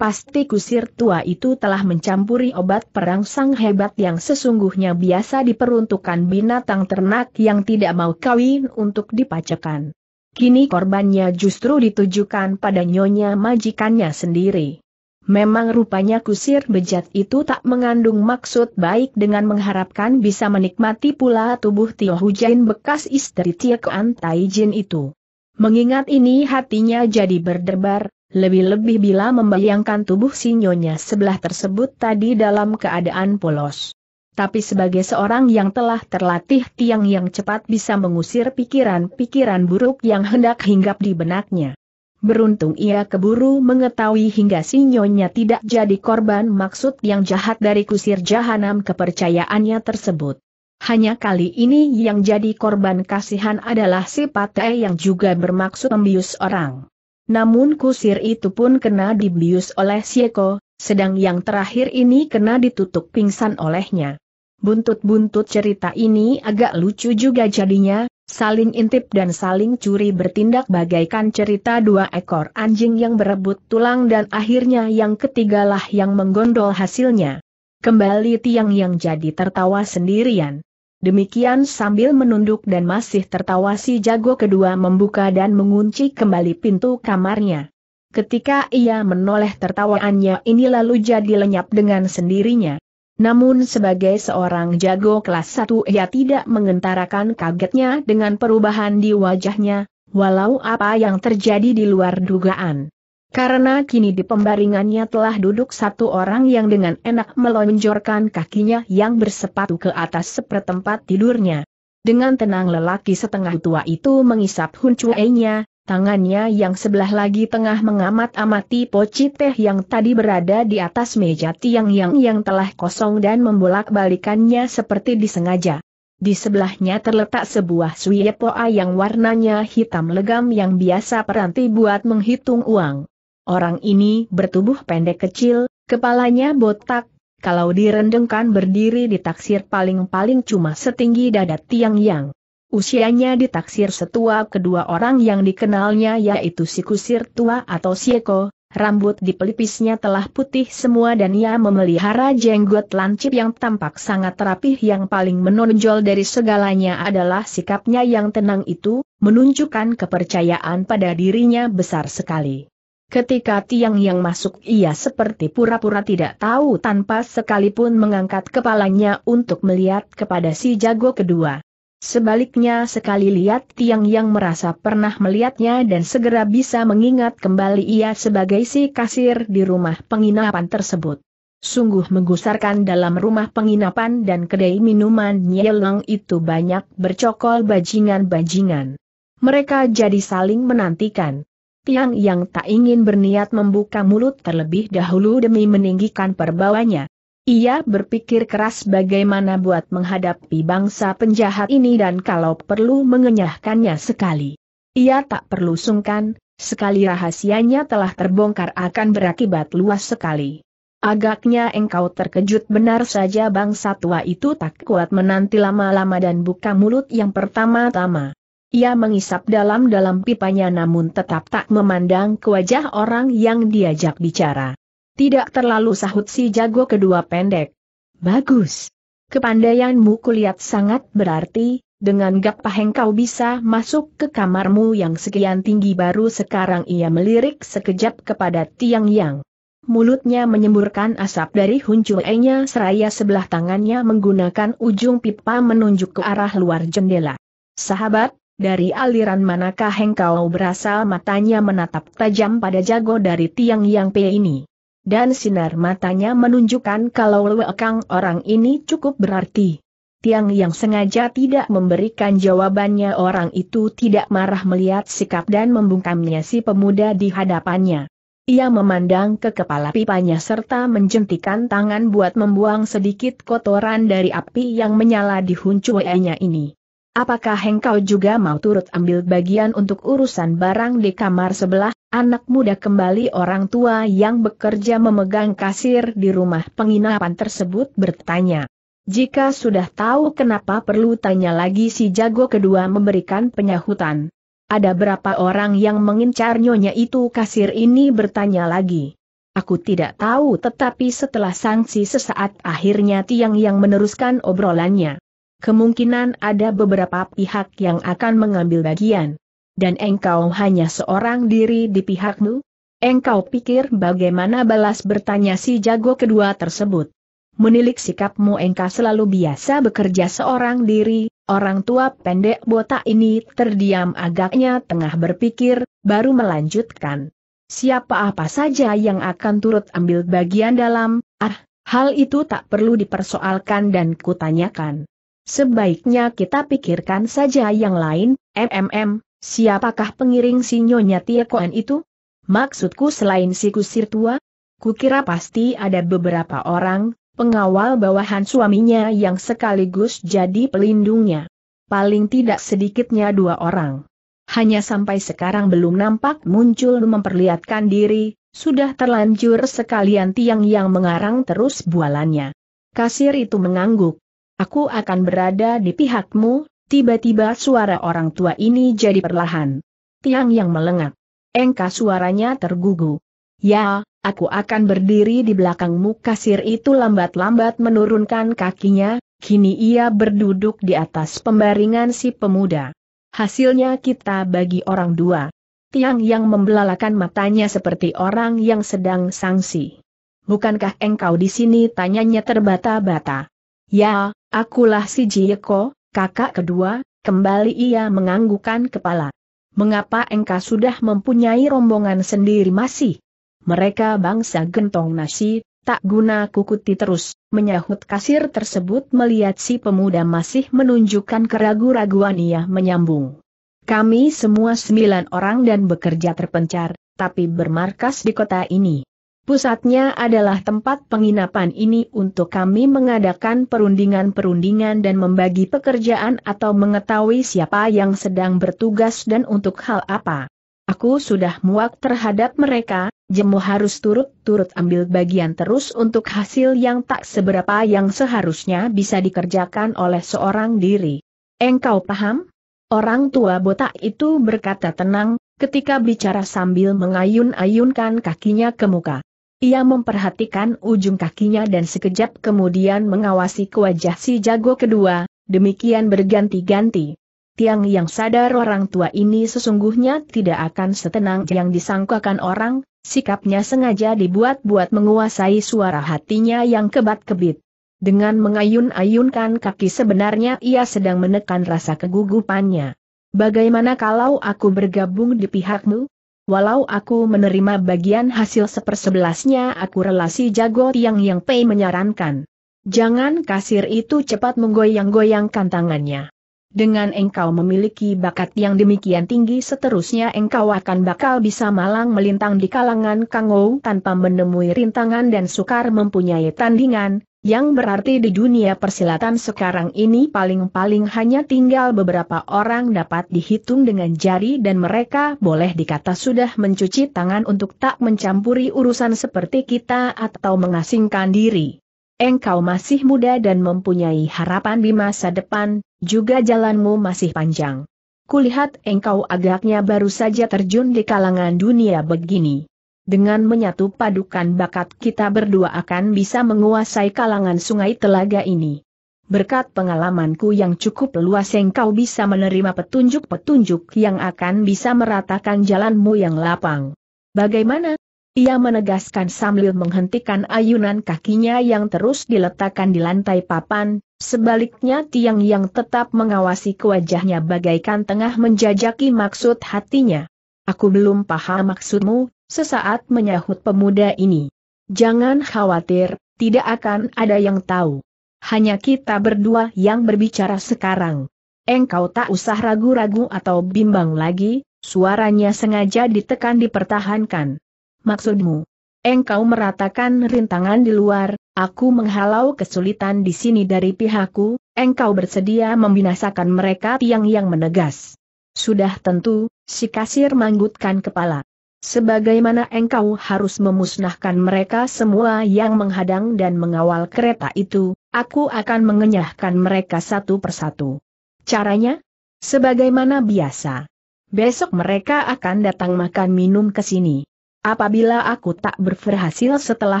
Pasti kusir tua itu telah mencampuri obat perangsang hebat yang sesungguhnya biasa diperuntukkan binatang ternak yang tidak mau kawin untuk dipacakan. Kini korbannya justru ditujukan pada nyonya majikannya sendiri. Memang rupanya kusir bejat itu tak mengandung maksud baik dengan mengharapkan bisa menikmati pula tubuh Tio Hujain bekas istri Tio Kuan Taijin itu. Mengingat ini hatinya jadi berdebar, lebih-lebih bila membayangkan tubuh Sinyonya sebelah tersebut tadi dalam keadaan polos. Tapi sebagai seorang yang telah terlatih tiang yang cepat bisa mengusir pikiran-pikiran buruk yang hendak hinggap di benaknya. Beruntung ia keburu mengetahui hingga Sinyonya tidak jadi korban maksud yang jahat dari kusir jahanam kepercayaannya tersebut. Hanya kali ini yang jadi korban kasihan adalah si Pate yang juga bermaksud membius orang. Namun kusir itu pun kena dibius oleh Sieko, sedang yang terakhir ini kena ditutup pingsan olehnya. Buntut-buntut cerita ini agak lucu juga jadinya, saling intip dan saling curi bertindak bagaikan cerita dua ekor anjing yang berebut tulang dan akhirnya yang ketigalah yang menggondol hasilnya. Kembali tiang yang jadi tertawa sendirian. Demikian sambil menunduk dan masih tertawa si jago kedua membuka dan mengunci kembali pintu kamarnya. Ketika ia menoleh tertawaannya ini lalu jadi lenyap dengan sendirinya. Namun sebagai seorang jago kelas 1 ia tidak mengentarakan kagetnya dengan perubahan di wajahnya, walau apa yang terjadi di luar dugaan. Karena kini di pembaringannya telah duduk satu orang yang dengan enak melonjorkan kakinya yang bersepatu ke atas sepertempat tidurnya. Dengan tenang lelaki setengah tua itu mengisap huncuainya, tangannya yang sebelah lagi tengah mengamat-amati poci teh yang tadi berada di atas meja tiang-yang yang telah kosong dan membolak-balikannya seperti disengaja. Di sebelahnya terletak sebuah suyepoa yang warnanya hitam legam yang biasa peranti buat menghitung uang. Orang ini bertubuh pendek kecil, kepalanya botak, kalau direndengkan berdiri ditaksir paling-paling cuma setinggi dada tiang yang. Usianya ditaksir setua kedua orang yang dikenalnya yaitu si kusir tua atau sieko, rambut di pelipisnya telah putih semua dan ia memelihara jenggot lancip yang tampak sangat rapih yang paling menonjol dari segalanya adalah sikapnya yang tenang itu, menunjukkan kepercayaan pada dirinya besar sekali. Ketika tiang yang masuk ia seperti pura-pura tidak tahu tanpa sekalipun mengangkat kepalanya untuk melihat kepada si jago kedua. Sebaliknya sekali lihat tiang yang merasa pernah melihatnya dan segera bisa mengingat kembali ia sebagai si kasir di rumah penginapan tersebut. Sungguh menggusarkan dalam rumah penginapan dan kedai minuman Nyeleng itu banyak bercokol bajingan-bajingan. Mereka jadi saling menantikan. Tiang yang tak ingin berniat membuka mulut terlebih dahulu demi meninggikan perbawanya. Ia berpikir keras bagaimana buat menghadapi bangsa penjahat ini dan kalau perlu mengenyahkannya sekali. Ia tak perlu sungkan, sekali rahasianya telah terbongkar akan berakibat luas sekali. Agaknya engkau terkejut benar saja bangsa tua itu tak kuat menanti lama-lama dan buka mulut yang pertama-tama. Ia mengisap dalam-dalam pipanya namun tetap tak memandang ke wajah orang yang diajak bicara. Tidak terlalu sahut si jago kedua pendek. Bagus. Kepandaianmu kulihat sangat berarti, dengan gapaheng kau bisa masuk ke kamarmu yang sekian tinggi baru sekarang ia melirik sekejap kepada Tiang Yang. Mulutnya menyemburkan asap dari huncuenya seraya sebelah tangannya menggunakan ujung pipa menunjuk ke arah luar jendela. Sahabat, dari aliran manakah engkau berasal matanya menatap tajam pada jago dari tiang yang pe ini. Dan sinar matanya menunjukkan kalau lewekang orang ini cukup berarti. Tiang yang sengaja tidak memberikan jawabannya orang itu tidak marah melihat sikap dan membungkamnya si pemuda di hadapannya. Ia memandang ke kepala pipanya serta menjentikan tangan buat membuang sedikit kotoran dari api yang menyala di huncuenya ini. Apakah engkau juga mau turut ambil bagian untuk urusan barang di kamar sebelah, anak muda kembali orang tua yang bekerja memegang kasir di rumah penginapan tersebut bertanya. Jika sudah tahu kenapa perlu tanya lagi si jago kedua memberikan penyahutan. Ada berapa orang yang mengincar nyonya itu kasir ini bertanya lagi. Aku tidak tahu tetapi setelah sanksi sesaat akhirnya tiang yang meneruskan obrolannya kemungkinan ada beberapa pihak yang akan mengambil bagian. Dan engkau hanya seorang diri di pihakmu? Engkau pikir bagaimana balas bertanya si jago kedua tersebut. Menilik sikapmu engkau selalu biasa bekerja seorang diri, orang tua pendek botak ini terdiam agaknya tengah berpikir, baru melanjutkan. Siapa apa saja yang akan turut ambil bagian dalam, ah, hal itu tak perlu dipersoalkan dan kutanyakan. Sebaiknya kita pikirkan saja yang lain, MMM, siapakah pengiring si Nyonya Tiekoan itu? Maksudku selain si kusir tua? Kukira pasti ada beberapa orang, pengawal bawahan suaminya yang sekaligus jadi pelindungnya. Paling tidak sedikitnya dua orang. Hanya sampai sekarang belum nampak muncul memperlihatkan diri, sudah terlanjur sekalian tiang yang mengarang terus bualannya. Kasir itu mengangguk. Aku akan berada di pihakmu, tiba-tiba suara orang tua ini jadi perlahan. Tiang yang melengak. Engka suaranya tergugu. Ya, aku akan berdiri di belakangmu kasir itu lambat-lambat menurunkan kakinya, kini ia berduduk di atas pembaringan si pemuda. Hasilnya kita bagi orang dua. Tiang yang membelalakan matanya seperti orang yang sedang sangsi. Bukankah engkau di sini tanyanya terbata-bata? Ya, Akulah si Jieko, kakak kedua, kembali ia menganggukan kepala. Mengapa engkau sudah mempunyai rombongan sendiri masih? Mereka bangsa gentong nasi, tak guna kukuti terus, menyahut kasir tersebut melihat si pemuda masih menunjukkan keragu-raguan ia menyambung. Kami semua sembilan orang dan bekerja terpencar, tapi bermarkas di kota ini. Pusatnya adalah tempat penginapan ini untuk kami mengadakan perundingan-perundingan dan membagi pekerjaan atau mengetahui siapa yang sedang bertugas dan untuk hal apa. Aku sudah muak terhadap mereka, jemu harus turut-turut ambil bagian terus untuk hasil yang tak seberapa yang seharusnya bisa dikerjakan oleh seorang diri. Engkau paham? Orang tua botak itu berkata tenang, ketika bicara sambil mengayun-ayunkan kakinya ke muka. Ia memperhatikan ujung kakinya dan sekejap kemudian mengawasi ke wajah si jago kedua, demikian berganti-ganti. Tiang yang sadar orang tua ini sesungguhnya tidak akan setenang yang disangkakan orang, sikapnya sengaja dibuat-buat menguasai suara hatinya yang kebat-kebit. Dengan mengayun-ayunkan kaki sebenarnya ia sedang menekan rasa kegugupannya. Bagaimana kalau aku bergabung di pihakmu? Walau aku menerima bagian hasil sepersebelasnya aku relasi jago tiang yang Pei menyarankan. Jangan kasir itu cepat menggoyang-goyangkan tangannya. Dengan engkau memiliki bakat yang demikian tinggi seterusnya engkau akan bakal bisa malang melintang di kalangan Kangou tanpa menemui rintangan dan sukar mempunyai tandingan, yang berarti di dunia persilatan sekarang ini paling-paling hanya tinggal beberapa orang dapat dihitung dengan jari dan mereka boleh dikata sudah mencuci tangan untuk tak mencampuri urusan seperti kita atau mengasingkan diri. Engkau masih muda dan mempunyai harapan di masa depan, juga jalanmu masih panjang. Kulihat engkau agaknya baru saja terjun di kalangan dunia begini. Dengan menyatu padukan bakat kita berdua akan bisa menguasai kalangan sungai telaga ini. Berkat pengalamanku yang cukup luas engkau bisa menerima petunjuk-petunjuk yang akan bisa meratakan jalanmu yang lapang. Bagaimana? Ia menegaskan sambil menghentikan ayunan kakinya yang terus diletakkan di lantai papan, sebaliknya tiang yang tetap mengawasi kewajahnya bagaikan tengah menjajaki maksud hatinya. Aku belum paham maksudmu, Sesaat menyahut pemuda ini. Jangan khawatir, tidak akan ada yang tahu. Hanya kita berdua yang berbicara sekarang. Engkau tak usah ragu-ragu atau bimbang lagi, suaranya sengaja ditekan dipertahankan. Maksudmu? Engkau meratakan rintangan di luar, aku menghalau kesulitan di sini dari pihakku, engkau bersedia membinasakan mereka tiang yang menegas. Sudah tentu, si kasir manggutkan kepala. Sebagaimana engkau harus memusnahkan mereka semua yang menghadang dan mengawal kereta itu, aku akan mengenyahkan mereka satu persatu. Caranya? Sebagaimana biasa. Besok mereka akan datang makan minum ke sini. Apabila aku tak berhasil setelah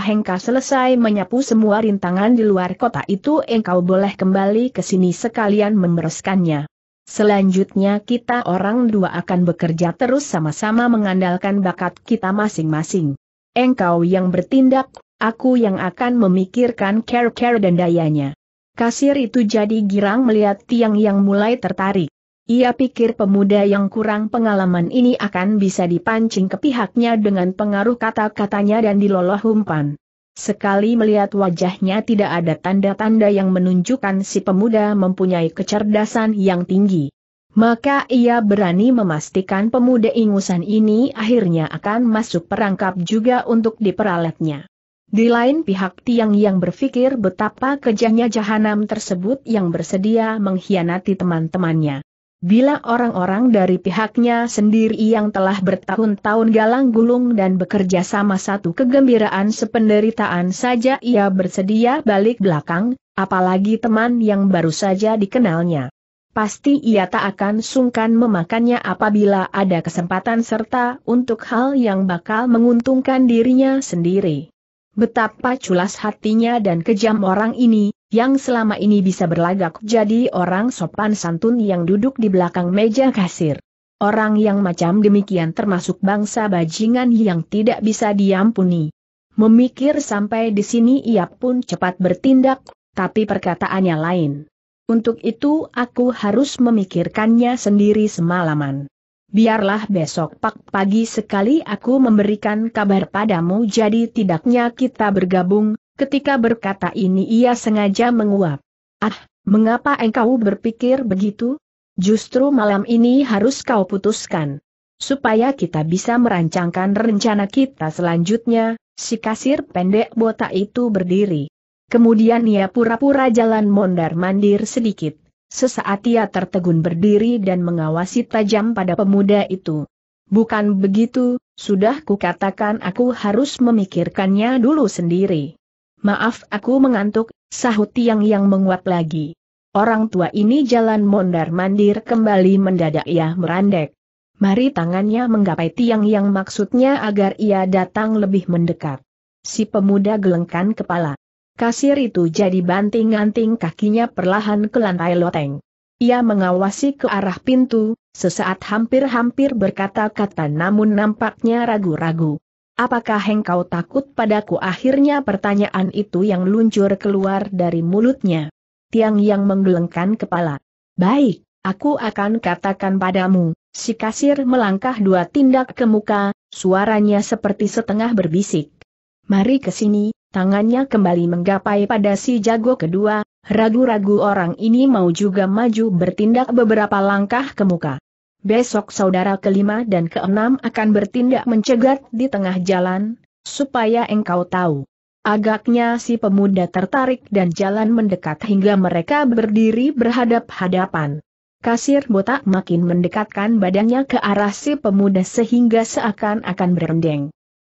engkau selesai menyapu semua rintangan di luar kota itu engkau boleh kembali ke sini sekalian membereskannya. Selanjutnya kita orang dua akan bekerja terus sama-sama mengandalkan bakat kita masing-masing. Engkau yang bertindak, aku yang akan memikirkan care-care dan dayanya. Kasir itu jadi girang melihat tiang yang mulai tertarik. Ia pikir pemuda yang kurang pengalaman ini akan bisa dipancing ke pihaknya dengan pengaruh kata-katanya dan diloloh humpan. Sekali melihat wajahnya tidak ada tanda-tanda yang menunjukkan si pemuda mempunyai kecerdasan yang tinggi. Maka ia berani memastikan pemuda ingusan ini akhirnya akan masuk perangkap juga untuk diperalatnya. Di lain pihak Tiang yang berpikir betapa kejahnya jahanam tersebut yang bersedia mengkhianati teman-temannya. Bila orang-orang dari pihaknya sendiri yang telah bertahun-tahun galang gulung dan bekerja sama satu kegembiraan sependeritaan saja ia bersedia balik belakang, apalagi teman yang baru saja dikenalnya. Pasti ia tak akan sungkan memakannya apabila ada kesempatan serta untuk hal yang bakal menguntungkan dirinya sendiri. Betapa culas hatinya dan kejam orang ini, yang selama ini bisa berlagak jadi orang sopan santun yang duduk di belakang meja kasir. Orang yang macam demikian termasuk bangsa bajingan yang tidak bisa diampuni. Memikir sampai di sini ia pun cepat bertindak, tapi perkataannya lain. Untuk itu aku harus memikirkannya sendiri semalaman. Biarlah besok pak pagi sekali aku memberikan kabar padamu jadi tidaknya kita bergabung, Ketika berkata ini ia sengaja menguap. Ah, mengapa engkau berpikir begitu? Justru malam ini harus kau putuskan. Supaya kita bisa merancangkan rencana kita selanjutnya, si kasir pendek botak itu berdiri. Kemudian ia pura-pura jalan mondar-mandir sedikit. Sesaat ia tertegun berdiri dan mengawasi tajam pada pemuda itu. Bukan begitu, sudah kukatakan aku harus memikirkannya dulu sendiri. Maaf aku mengantuk, sahut Tiang yang menguap lagi. Orang tua ini jalan mondar-mandir kembali mendadak ia merandek. Mari tangannya menggapai Tiang yang maksudnya agar ia datang lebih mendekat. Si pemuda gelengkan kepala. Kasir itu jadi banting-anting kakinya perlahan ke lantai loteng. Ia mengawasi ke arah pintu, sesaat hampir-hampir berkata-kata namun nampaknya ragu-ragu. Apakah engkau takut padaku akhirnya pertanyaan itu yang luncur keluar dari mulutnya. Tiang yang menggelengkan kepala. Baik, aku akan katakan padamu, si kasir melangkah dua tindak ke muka, suaranya seperti setengah berbisik. Mari ke sini, tangannya kembali menggapai pada si jago kedua, ragu-ragu orang ini mau juga maju bertindak beberapa langkah ke muka. Besok saudara kelima dan keenam akan bertindak mencegat di tengah jalan, supaya engkau tahu. Agaknya si pemuda tertarik dan jalan mendekat hingga mereka berdiri berhadap-hadapan. Kasir botak makin mendekatkan badannya ke arah si pemuda sehingga seakan-akan berendeng.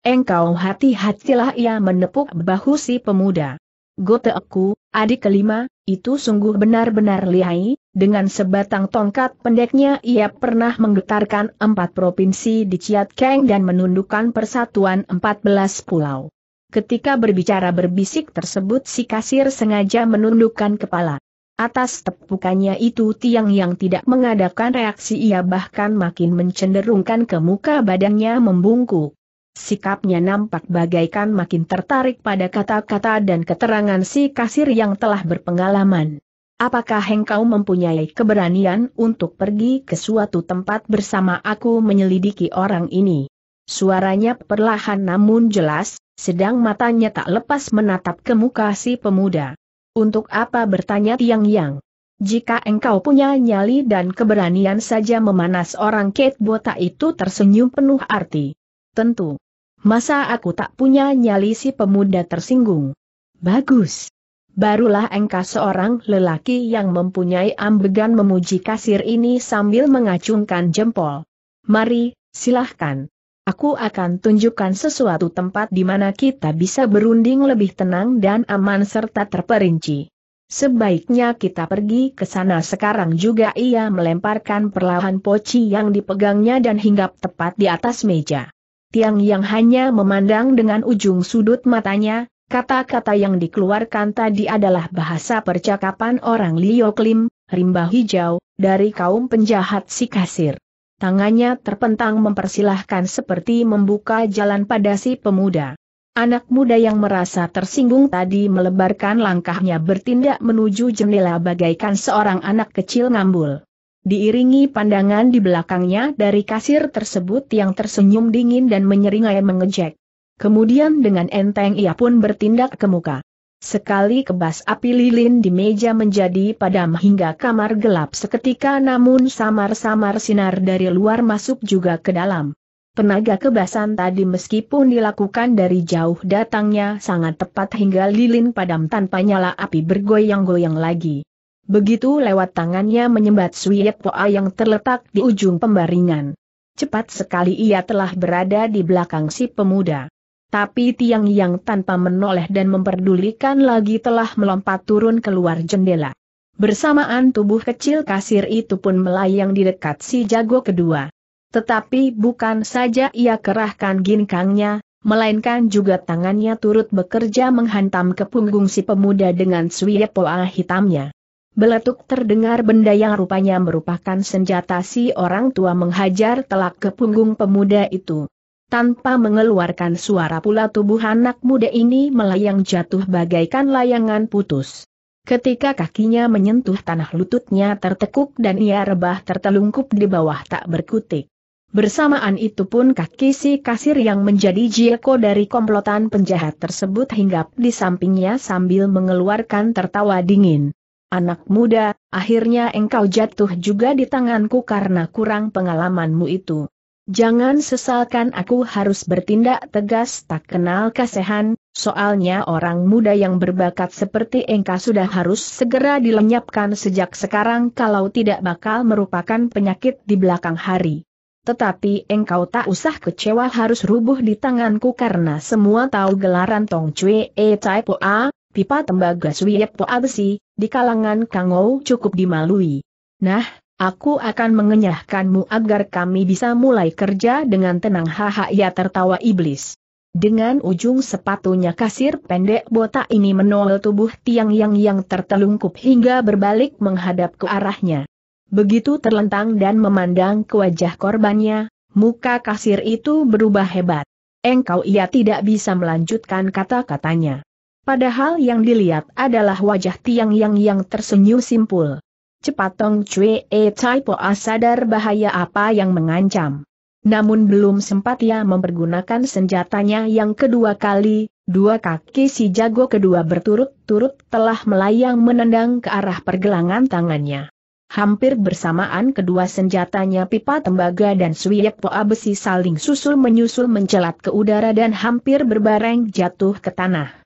Engkau hati-hatilah ia menepuk bahu si pemuda. aku, adik kelima, itu sungguh benar-benar lihai, dengan sebatang tongkat pendeknya ia pernah menggetarkan empat provinsi di Chiat Keng dan menundukkan persatuan empat belas pulau. Ketika berbicara berbisik tersebut si kasir sengaja menundukkan kepala. Atas tepukannya itu tiang yang tidak mengadakan reaksi ia bahkan makin mencenderungkan ke muka badannya membungkuk. Sikapnya nampak bagaikan makin tertarik pada kata-kata dan keterangan si kasir yang telah berpengalaman. Apakah engkau mempunyai keberanian untuk pergi ke suatu tempat bersama aku menyelidiki orang ini? Suaranya perlahan namun jelas, sedang matanya tak lepas menatap ke muka si pemuda. Untuk apa bertanya Tiang Yang? Jika engkau punya nyali dan keberanian saja memanas orang Kate Bota itu tersenyum penuh arti. Tentu. Masa aku tak punya nyali si pemuda tersinggung? Bagus. Barulah engkau seorang lelaki yang mempunyai ambegan memuji kasir ini sambil mengacungkan jempol. Mari, silahkan. Aku akan tunjukkan sesuatu tempat di mana kita bisa berunding lebih tenang dan aman serta terperinci. Sebaiknya kita pergi ke sana sekarang juga ia melemparkan perlahan poci yang dipegangnya dan hinggap tepat di atas meja. Tiang yang hanya memandang dengan ujung sudut matanya, Kata-kata yang dikeluarkan tadi adalah bahasa percakapan orang Liu Klim, rimba hijau, dari kaum penjahat si kasir. Tangannya terpentang mempersilahkan seperti membuka jalan pada si pemuda. Anak muda yang merasa tersinggung tadi melebarkan langkahnya bertindak menuju jendela bagaikan seorang anak kecil ngambul. Diiringi pandangan di belakangnya dari kasir tersebut yang tersenyum dingin dan menyeringai mengejek. Kemudian dengan enteng ia pun bertindak ke muka. Sekali kebas api lilin di meja menjadi padam hingga kamar gelap seketika namun samar-samar sinar dari luar masuk juga ke dalam. Penaga kebasan tadi meskipun dilakukan dari jauh datangnya sangat tepat hingga lilin padam tanpa nyala api bergoyang-goyang lagi. Begitu lewat tangannya menyembat suyet poa yang terletak di ujung pembaringan. Cepat sekali ia telah berada di belakang si pemuda. Tapi tiang yang tanpa menoleh dan memperdulikan lagi telah melompat turun keluar jendela. Bersamaan tubuh kecil kasir itu pun melayang di dekat si jago kedua. Tetapi bukan saja ia kerahkan ginkangnya, melainkan juga tangannya turut bekerja menghantam ke punggung si pemuda dengan suyepoa hitamnya. Beletuk terdengar benda yang rupanya merupakan senjata si orang tua menghajar telak ke punggung pemuda itu. Tanpa mengeluarkan suara pula tubuh anak muda ini melayang jatuh bagaikan layangan putus. Ketika kakinya menyentuh tanah lututnya tertekuk dan ia rebah tertelungkup di bawah tak berkutik. Bersamaan itu pun kaki si kasir yang menjadi jieko dari komplotan penjahat tersebut hinggap di sampingnya sambil mengeluarkan tertawa dingin. Anak muda, akhirnya engkau jatuh juga di tanganku karena kurang pengalamanmu itu. Jangan sesalkan aku harus bertindak tegas tak kenal kasihan, soalnya orang muda yang berbakat seperti engkau sudah harus segera dilenyapkan sejak sekarang kalau tidak bakal merupakan penyakit di belakang hari. Tetapi engkau tak usah kecewa harus rubuh di tanganku karena semua tahu gelaran Tong Cui E Cai Po A, pipa tembaga Suyep Po A besi, di kalangan Kangou cukup dimalui. Nah, Aku akan mengenyahkanmu agar kami bisa mulai kerja dengan tenang haha ia tertawa iblis. Dengan ujung sepatunya kasir pendek botak ini menol tubuh tiang yang yang tertelungkup hingga berbalik menghadap ke arahnya. Begitu terlentang dan memandang ke wajah korbannya, muka kasir itu berubah hebat. Engkau ia tidak bisa melanjutkan kata-katanya. Padahal yang dilihat adalah wajah tiang yang yang tersenyum simpul. Cepat Tong Cue E eh, Tai A ah, sadar bahaya apa yang mengancam. Namun belum sempat ia mempergunakan senjatanya yang kedua kali, dua kaki si jago kedua berturut-turut telah melayang menendang ke arah pergelangan tangannya. Hampir bersamaan kedua senjatanya pipa tembaga dan suyek poa ah besi saling susul menyusul mencelat ke udara dan hampir berbareng jatuh ke tanah.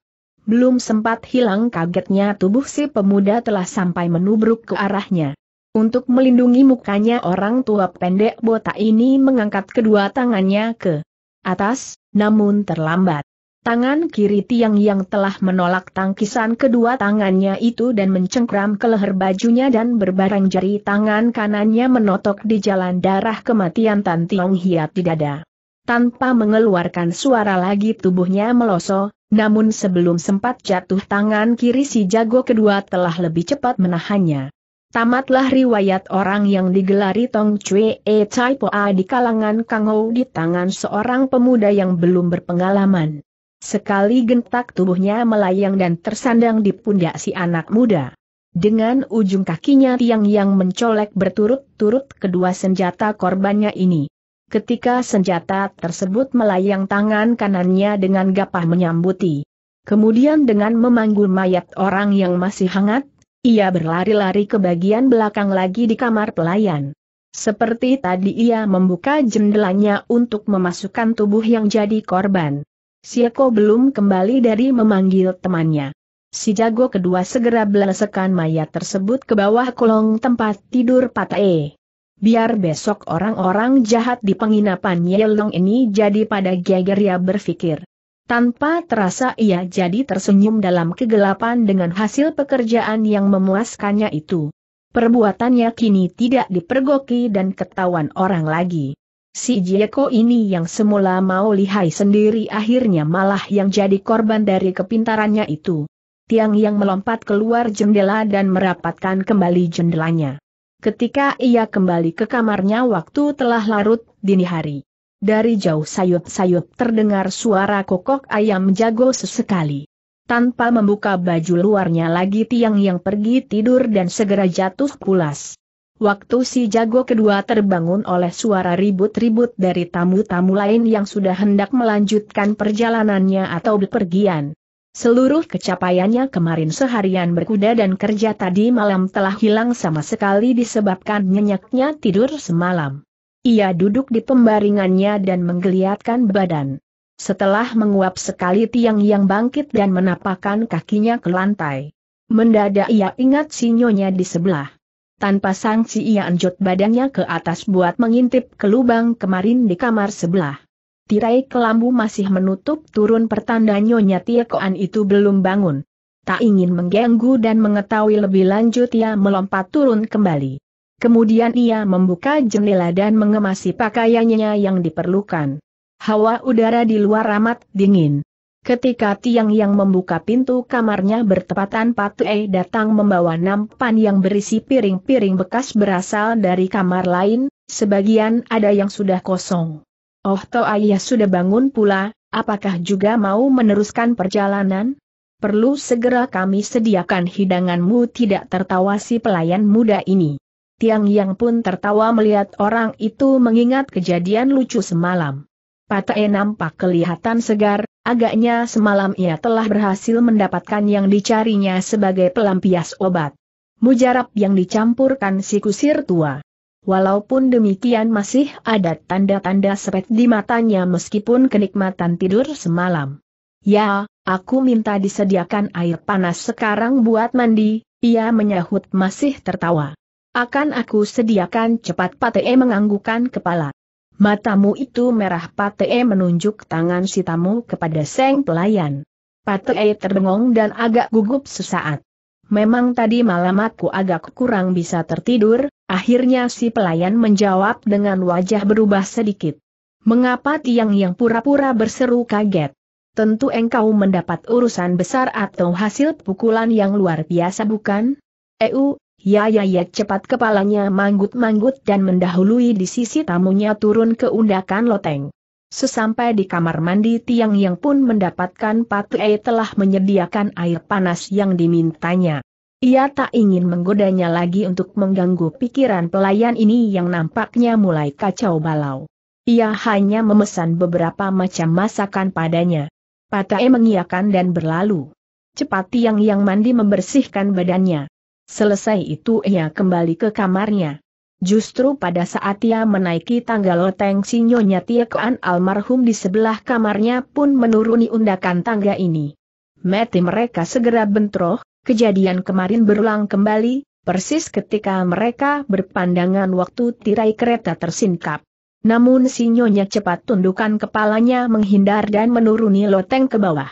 Belum sempat hilang kagetnya tubuh si pemuda telah sampai menubruk ke arahnya. Untuk melindungi mukanya orang tua pendek botak ini mengangkat kedua tangannya ke atas, namun terlambat. Tangan kiri Tiang yang telah menolak tangkisan kedua tangannya itu dan mencengkram ke leher bajunya dan berbarang jari tangan kanannya menotok di jalan darah kematian Tan Tiong Hiat di dada. Tanpa mengeluarkan suara lagi tubuhnya meloso. Namun sebelum sempat jatuh tangan kiri si jago kedua telah lebih cepat menahannya. Tamatlah riwayat orang yang digelari Tong Chue E Chai Poa di kalangan Kang Ho di tangan seorang pemuda yang belum berpengalaman. Sekali gentak tubuhnya melayang dan tersandang di pundak si anak muda. Dengan ujung kakinya tiang yang mencolek berturut-turut kedua senjata korbannya ini ketika senjata tersebut melayang tangan kanannya dengan gapah menyambuti. Kemudian dengan memanggul mayat orang yang masih hangat, ia berlari-lari ke bagian belakang lagi di kamar pelayan. Seperti tadi ia membuka jendelanya untuk memasukkan tubuh yang jadi korban. Sieko belum kembali dari memanggil temannya. Si jago kedua segera belasakan mayat tersebut ke bawah kolong tempat tidur Patae. Biar besok orang-orang jahat di penginapan Yelong ini jadi pada geger ya berpikir. Tanpa terasa ia jadi tersenyum dalam kegelapan dengan hasil pekerjaan yang memuaskannya itu. Perbuatannya kini tidak dipergoki dan ketahuan orang lagi. Si Jieko ini yang semula mau lihai sendiri akhirnya malah yang jadi korban dari kepintarannya itu. Tiang yang melompat keluar jendela dan merapatkan kembali jendelanya. Ketika ia kembali ke kamarnya waktu telah larut, dini hari. Dari jauh sayut-sayut terdengar suara kokok ayam jago sesekali. Tanpa membuka baju luarnya lagi tiang yang pergi tidur dan segera jatuh pulas. Waktu si jago kedua terbangun oleh suara ribut-ribut dari tamu-tamu lain yang sudah hendak melanjutkan perjalanannya atau bepergian. Seluruh kecapaiannya kemarin seharian berkuda dan kerja tadi malam telah hilang sama sekali disebabkan nyenyaknya tidur semalam. Ia duduk di pembaringannya dan menggeliatkan badan. Setelah menguap sekali tiang yang bangkit dan menapakkan kakinya ke lantai. Mendadak ia ingat sinyonya di sebelah. Tanpa sangsi ia anjut badannya ke atas buat mengintip ke lubang kemarin di kamar sebelah tirai kelambu masih menutup turun pertanda Nyonya Tiekoan itu belum bangun. Tak ingin mengganggu dan mengetahui lebih lanjut ia melompat turun kembali. Kemudian ia membuka jendela dan mengemasi pakaiannya yang diperlukan. Hawa udara di luar amat dingin. Ketika tiang yang membuka pintu kamarnya bertepatan Patue datang membawa nampan yang berisi piring-piring bekas berasal dari kamar lain, sebagian ada yang sudah kosong. Oh toh ayah sudah bangun pula, apakah juga mau meneruskan perjalanan? Perlu segera kami sediakan hidanganmu tidak tertawa si pelayan muda ini. Tiang Yang pun tertawa melihat orang itu mengingat kejadian lucu semalam. Patae nampak kelihatan segar, agaknya semalam ia telah berhasil mendapatkan yang dicarinya sebagai pelampias obat. Mujarab yang dicampurkan si kusir tua. Walaupun demikian masih ada tanda-tanda sepet di matanya meskipun kenikmatan tidur semalam. Ya, aku minta disediakan air panas sekarang buat mandi, ia menyahut masih tertawa. Akan aku sediakan cepat Patee menganggukan kepala. Matamu itu merah Patee menunjuk tangan sitamu kepada seng pelayan. Patee terbengong dan agak gugup sesaat memang tadi malam aku agak kurang bisa tertidur, akhirnya si pelayan menjawab dengan wajah berubah sedikit. Mengapa tiang yang pura-pura berseru kaget? Tentu engkau mendapat urusan besar atau hasil pukulan yang luar biasa bukan? Eu, ya ya ya cepat kepalanya manggut-manggut dan mendahului di sisi tamunya turun ke undakan loteng. Sesampai di kamar mandi Tiang Yang pun mendapatkan Patu E telah menyediakan air panas yang dimintanya. Ia tak ingin menggodanya lagi untuk mengganggu pikiran pelayan ini yang nampaknya mulai kacau balau. Ia hanya memesan beberapa macam masakan padanya. Patu E mengiakan dan berlalu. Cepat Tiang Yang mandi membersihkan badannya. Selesai itu ia kembali ke kamarnya. Justru pada saat ia menaiki tangga loteng sinyonya Tiekoan almarhum di sebelah kamarnya pun menuruni undakan tangga ini. Mati mereka segera bentroh, kejadian kemarin berulang kembali, persis ketika mereka berpandangan waktu tirai kereta tersingkap. Namun sinyonya cepat tundukkan kepalanya menghindar dan menuruni loteng ke bawah.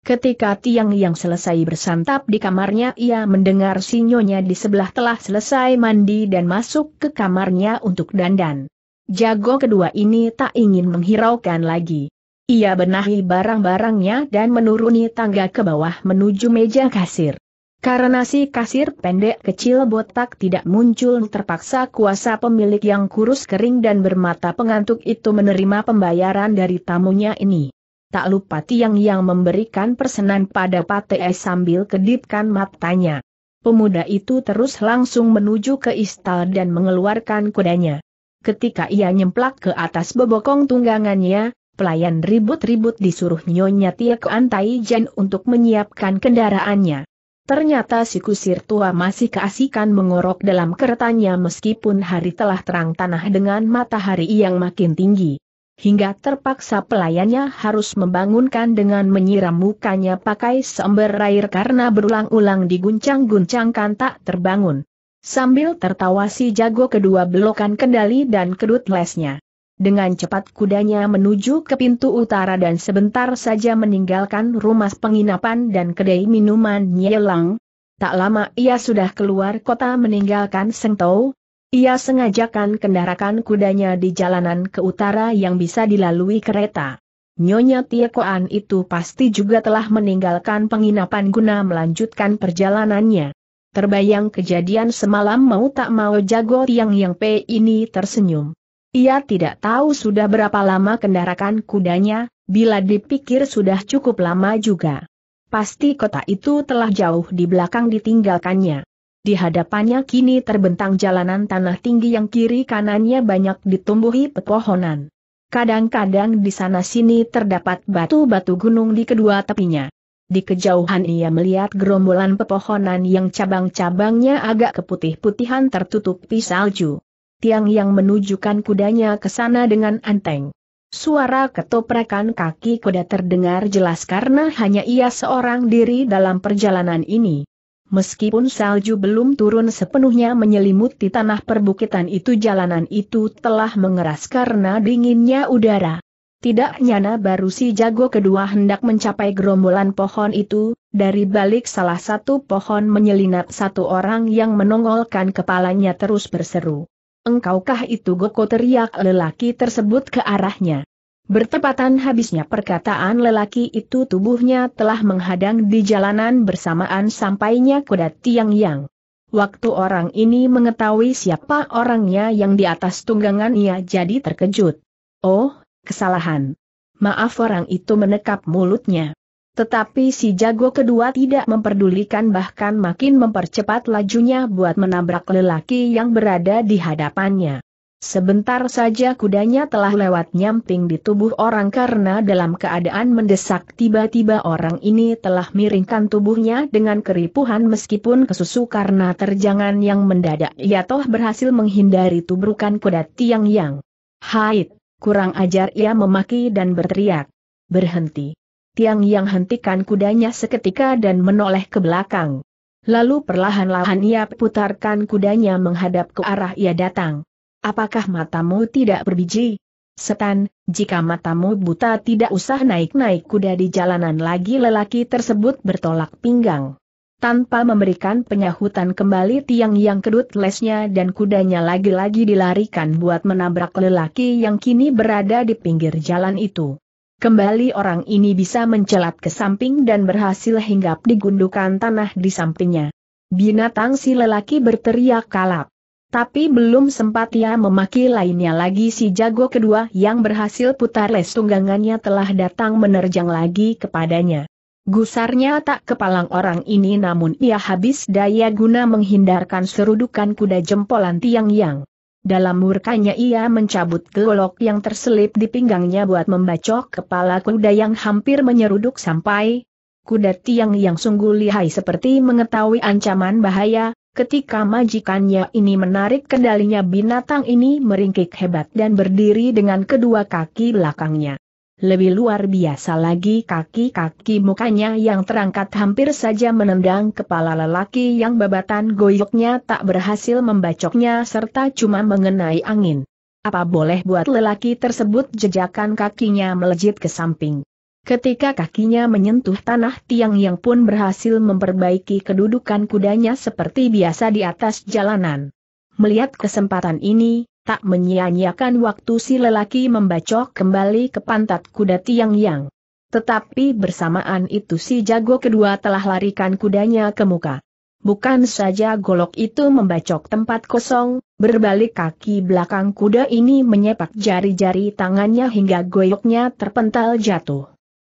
Ketika Tiang Yang selesai bersantap di kamarnya ia mendengar Sinyonya di sebelah telah selesai mandi dan masuk ke kamarnya untuk dandan. Jago kedua ini tak ingin menghiraukan lagi. Ia benahi barang-barangnya dan menuruni tangga ke bawah menuju meja kasir. Karena si kasir pendek kecil botak tidak muncul terpaksa kuasa pemilik yang kurus kering dan bermata pengantuk itu menerima pembayaran dari tamunya ini tak lupa tiang yang memberikan persenan pada Pate sambil kedipkan matanya. Pemuda itu terus langsung menuju ke istal dan mengeluarkan kudanya. Ketika ia nyemplak ke atas bebokong tunggangannya, pelayan ribut-ribut disuruh Nyonya Tia ke Antai Jen untuk menyiapkan kendaraannya. Ternyata si kusir tua masih keasikan mengorok dalam keretanya meskipun hari telah terang tanah dengan matahari yang makin tinggi hingga terpaksa pelayannya harus membangunkan dengan menyiram mukanya pakai seember air karena berulang-ulang diguncang-guncangkan tak terbangun. Sambil tertawa si jago kedua belokan kendali dan kedut lesnya. Dengan cepat kudanya menuju ke pintu utara dan sebentar saja meninggalkan rumah penginapan dan kedai minuman Nyelang. Tak lama ia sudah keluar kota meninggalkan Sengtou, ia sengajakan kendarakan kudanya di jalanan ke utara yang bisa dilalui kereta. Nyonya Tiekoan itu pasti juga telah meninggalkan penginapan guna melanjutkan perjalanannya. Terbayang kejadian semalam mau tak mau jago Tiang Yang P ini tersenyum. Ia tidak tahu sudah berapa lama kendarakan kudanya, bila dipikir sudah cukup lama juga. Pasti kota itu telah jauh di belakang ditinggalkannya. Di hadapannya kini terbentang jalanan tanah tinggi yang kiri kanannya banyak ditumbuhi pepohonan. Kadang-kadang di sana-sini terdapat batu-batu gunung di kedua tepinya. Di kejauhan ia melihat gerombolan pepohonan yang cabang-cabangnya agak keputih-putihan tertutupi salju. Tiang yang menunjukkan kudanya ke sana dengan anteng. Suara ketoprakan kaki kuda terdengar jelas karena hanya ia seorang diri dalam perjalanan ini. Meskipun salju belum turun sepenuhnya menyelimuti tanah perbukitan itu jalanan itu telah mengeras karena dinginnya udara. Tidak nyana baru si jago kedua hendak mencapai gerombolan pohon itu, dari balik salah satu pohon menyelinap satu orang yang menongolkan kepalanya terus berseru. Engkaukah itu Goko teriak lelaki tersebut ke arahnya. Bertepatan habisnya perkataan lelaki itu tubuhnya telah menghadang di jalanan bersamaan sampainya kuda tiang yang. Waktu orang ini mengetahui siapa orangnya yang di atas tunggangan ia jadi terkejut. Oh, kesalahan. Maaf orang itu menekap mulutnya. Tetapi si jago kedua tidak memperdulikan bahkan makin mempercepat lajunya buat menabrak lelaki yang berada di hadapannya. Sebentar saja kudanya telah lewat nyamping di tubuh orang karena dalam keadaan mendesak tiba-tiba orang ini telah miringkan tubuhnya dengan keripuhan meskipun kesusu karena terjangan yang mendadak ia toh berhasil menghindari tubrukan kuda tiang yang. Haid, kurang ajar ia memaki dan berteriak. Berhenti. Tiang yang hentikan kudanya seketika dan menoleh ke belakang. Lalu perlahan-lahan ia putarkan kudanya menghadap ke arah ia datang. Apakah matamu tidak berbiji? Setan, jika matamu buta tidak usah naik-naik kuda di jalanan lagi lelaki tersebut bertolak pinggang. Tanpa memberikan penyahutan kembali tiang yang kedut lesnya dan kudanya lagi-lagi dilarikan buat menabrak lelaki yang kini berada di pinggir jalan itu. Kembali orang ini bisa mencelat ke samping dan berhasil hinggap di gundukan tanah di sampingnya. Binatang si lelaki berteriak kalap. Tapi belum sempat ia memaki lainnya lagi si jago kedua yang berhasil putar les tunggangannya telah datang menerjang lagi kepadanya. Gusarnya tak kepalang orang ini namun ia habis daya guna menghindarkan serudukan kuda jempolan tiang-yang. Dalam murkanya ia mencabut golok yang terselip di pinggangnya buat membacok kepala kuda yang hampir menyeruduk sampai kuda tiang yang sungguh lihai seperti mengetahui ancaman bahaya, Ketika majikannya ini menarik kendalinya binatang ini meringkik hebat dan berdiri dengan kedua kaki belakangnya. Lebih luar biasa lagi kaki-kaki mukanya yang terangkat hampir saja menendang kepala lelaki yang babatan goyoknya tak berhasil membacoknya serta cuma mengenai angin. Apa boleh buat lelaki tersebut jejakan kakinya melejit ke samping. Ketika kakinya menyentuh tanah tiang yang pun berhasil memperbaiki kedudukan kudanya seperti biasa di atas jalanan. Melihat kesempatan ini, tak menyia-nyiakan waktu si lelaki membacok kembali ke pantat kuda tiang yang. Tetapi bersamaan itu si jago kedua telah larikan kudanya ke muka. Bukan saja golok itu membacok tempat kosong, berbalik kaki belakang kuda ini menyepak jari-jari tangannya hingga goyoknya terpental jatuh.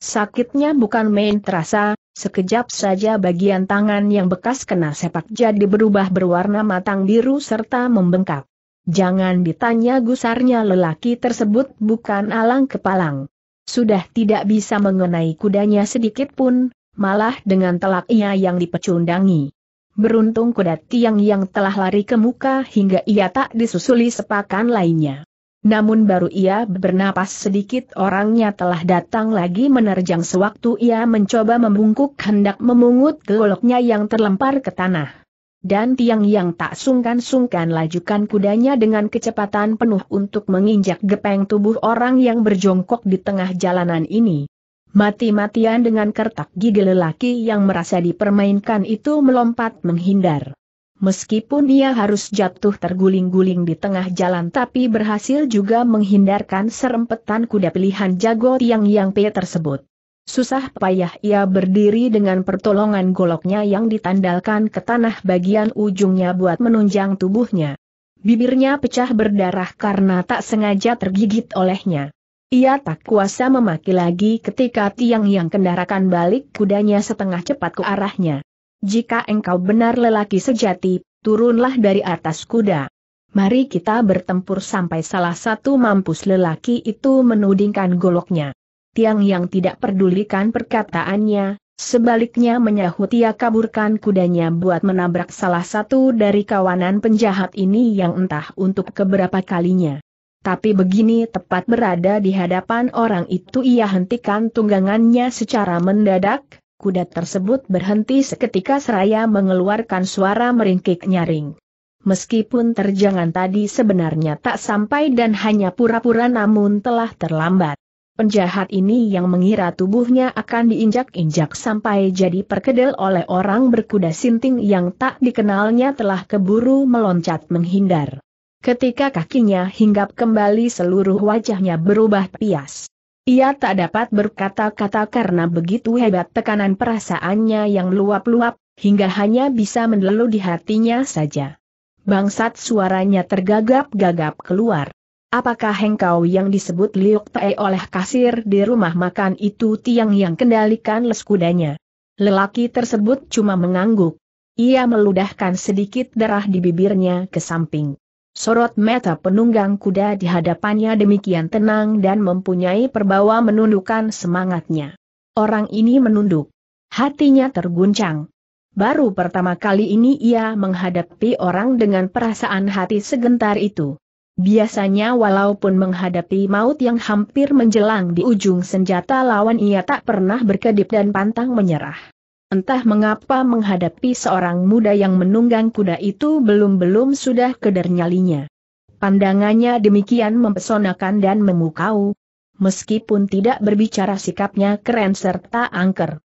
Sakitnya bukan main terasa, sekejap saja bagian tangan yang bekas kena sepak jadi berubah berwarna matang biru serta membengkak. Jangan ditanya gusarnya lelaki tersebut bukan alang kepalang. Sudah tidak bisa mengenai kudanya sedikit pun, malah dengan telak ia yang dipecundangi. Beruntung kuda tiang yang telah lari ke muka hingga ia tak disusuli sepakan lainnya. Namun baru ia bernapas sedikit orangnya telah datang lagi menerjang sewaktu ia mencoba membungkuk hendak memungut goloknya yang terlempar ke tanah. Dan tiang yang tak sungkan-sungkan lajukan kudanya dengan kecepatan penuh untuk menginjak gepeng tubuh orang yang berjongkok di tengah jalanan ini. Mati-matian dengan kertak gigi lelaki yang merasa dipermainkan itu melompat menghindar. Meskipun ia harus jatuh terguling-guling di tengah jalan tapi berhasil juga menghindarkan serempetan kuda pilihan jago Tiang Yang Pe tersebut. Susah payah ia berdiri dengan pertolongan goloknya yang ditandalkan ke tanah bagian ujungnya buat menunjang tubuhnya. Bibirnya pecah berdarah karena tak sengaja tergigit olehnya. Ia tak kuasa memaki lagi ketika tiang yang kendarakan balik kudanya setengah cepat ke arahnya. Jika engkau benar lelaki sejati, turunlah dari atas kuda. Mari kita bertempur sampai salah satu mampus lelaki itu menudingkan goloknya. Tiang yang tidak pedulikan perkataannya, sebaliknya menyahut ia kaburkan kudanya buat menabrak salah satu dari kawanan penjahat ini yang entah untuk keberapa kalinya. Tapi begini tepat berada di hadapan orang itu ia hentikan tunggangannya secara mendadak, Kuda tersebut berhenti seketika seraya mengeluarkan suara meringkik nyaring. Meskipun terjangan tadi sebenarnya tak sampai dan hanya pura-pura namun telah terlambat. Penjahat ini yang mengira tubuhnya akan diinjak-injak sampai jadi perkedel oleh orang berkuda sinting yang tak dikenalnya telah keburu meloncat menghindar. Ketika kakinya hinggap kembali seluruh wajahnya berubah pias. Ia tak dapat berkata-kata karena begitu hebat tekanan perasaannya yang luap-luap, hingga hanya bisa mendelu di hatinya saja. Bangsat suaranya tergagap-gagap keluar. Apakah engkau yang disebut Liuk Pei oleh kasir di rumah makan itu tiang yang kendalikan les kudanya? Lelaki tersebut cuma mengangguk. Ia meludahkan sedikit darah di bibirnya ke samping. Sorot meta penunggang kuda di hadapannya demikian tenang dan mempunyai perbawa menundukkan semangatnya. Orang ini menunduk. Hatinya terguncang. Baru pertama kali ini ia menghadapi orang dengan perasaan hati segentar itu. Biasanya walaupun menghadapi maut yang hampir menjelang di ujung senjata lawan ia tak pernah berkedip dan pantang menyerah entah mengapa menghadapi seorang muda yang menunggang kuda itu belum-belum sudah keder nyalinya. Pandangannya demikian mempesonakan dan memukau. Meskipun tidak berbicara sikapnya keren serta angker.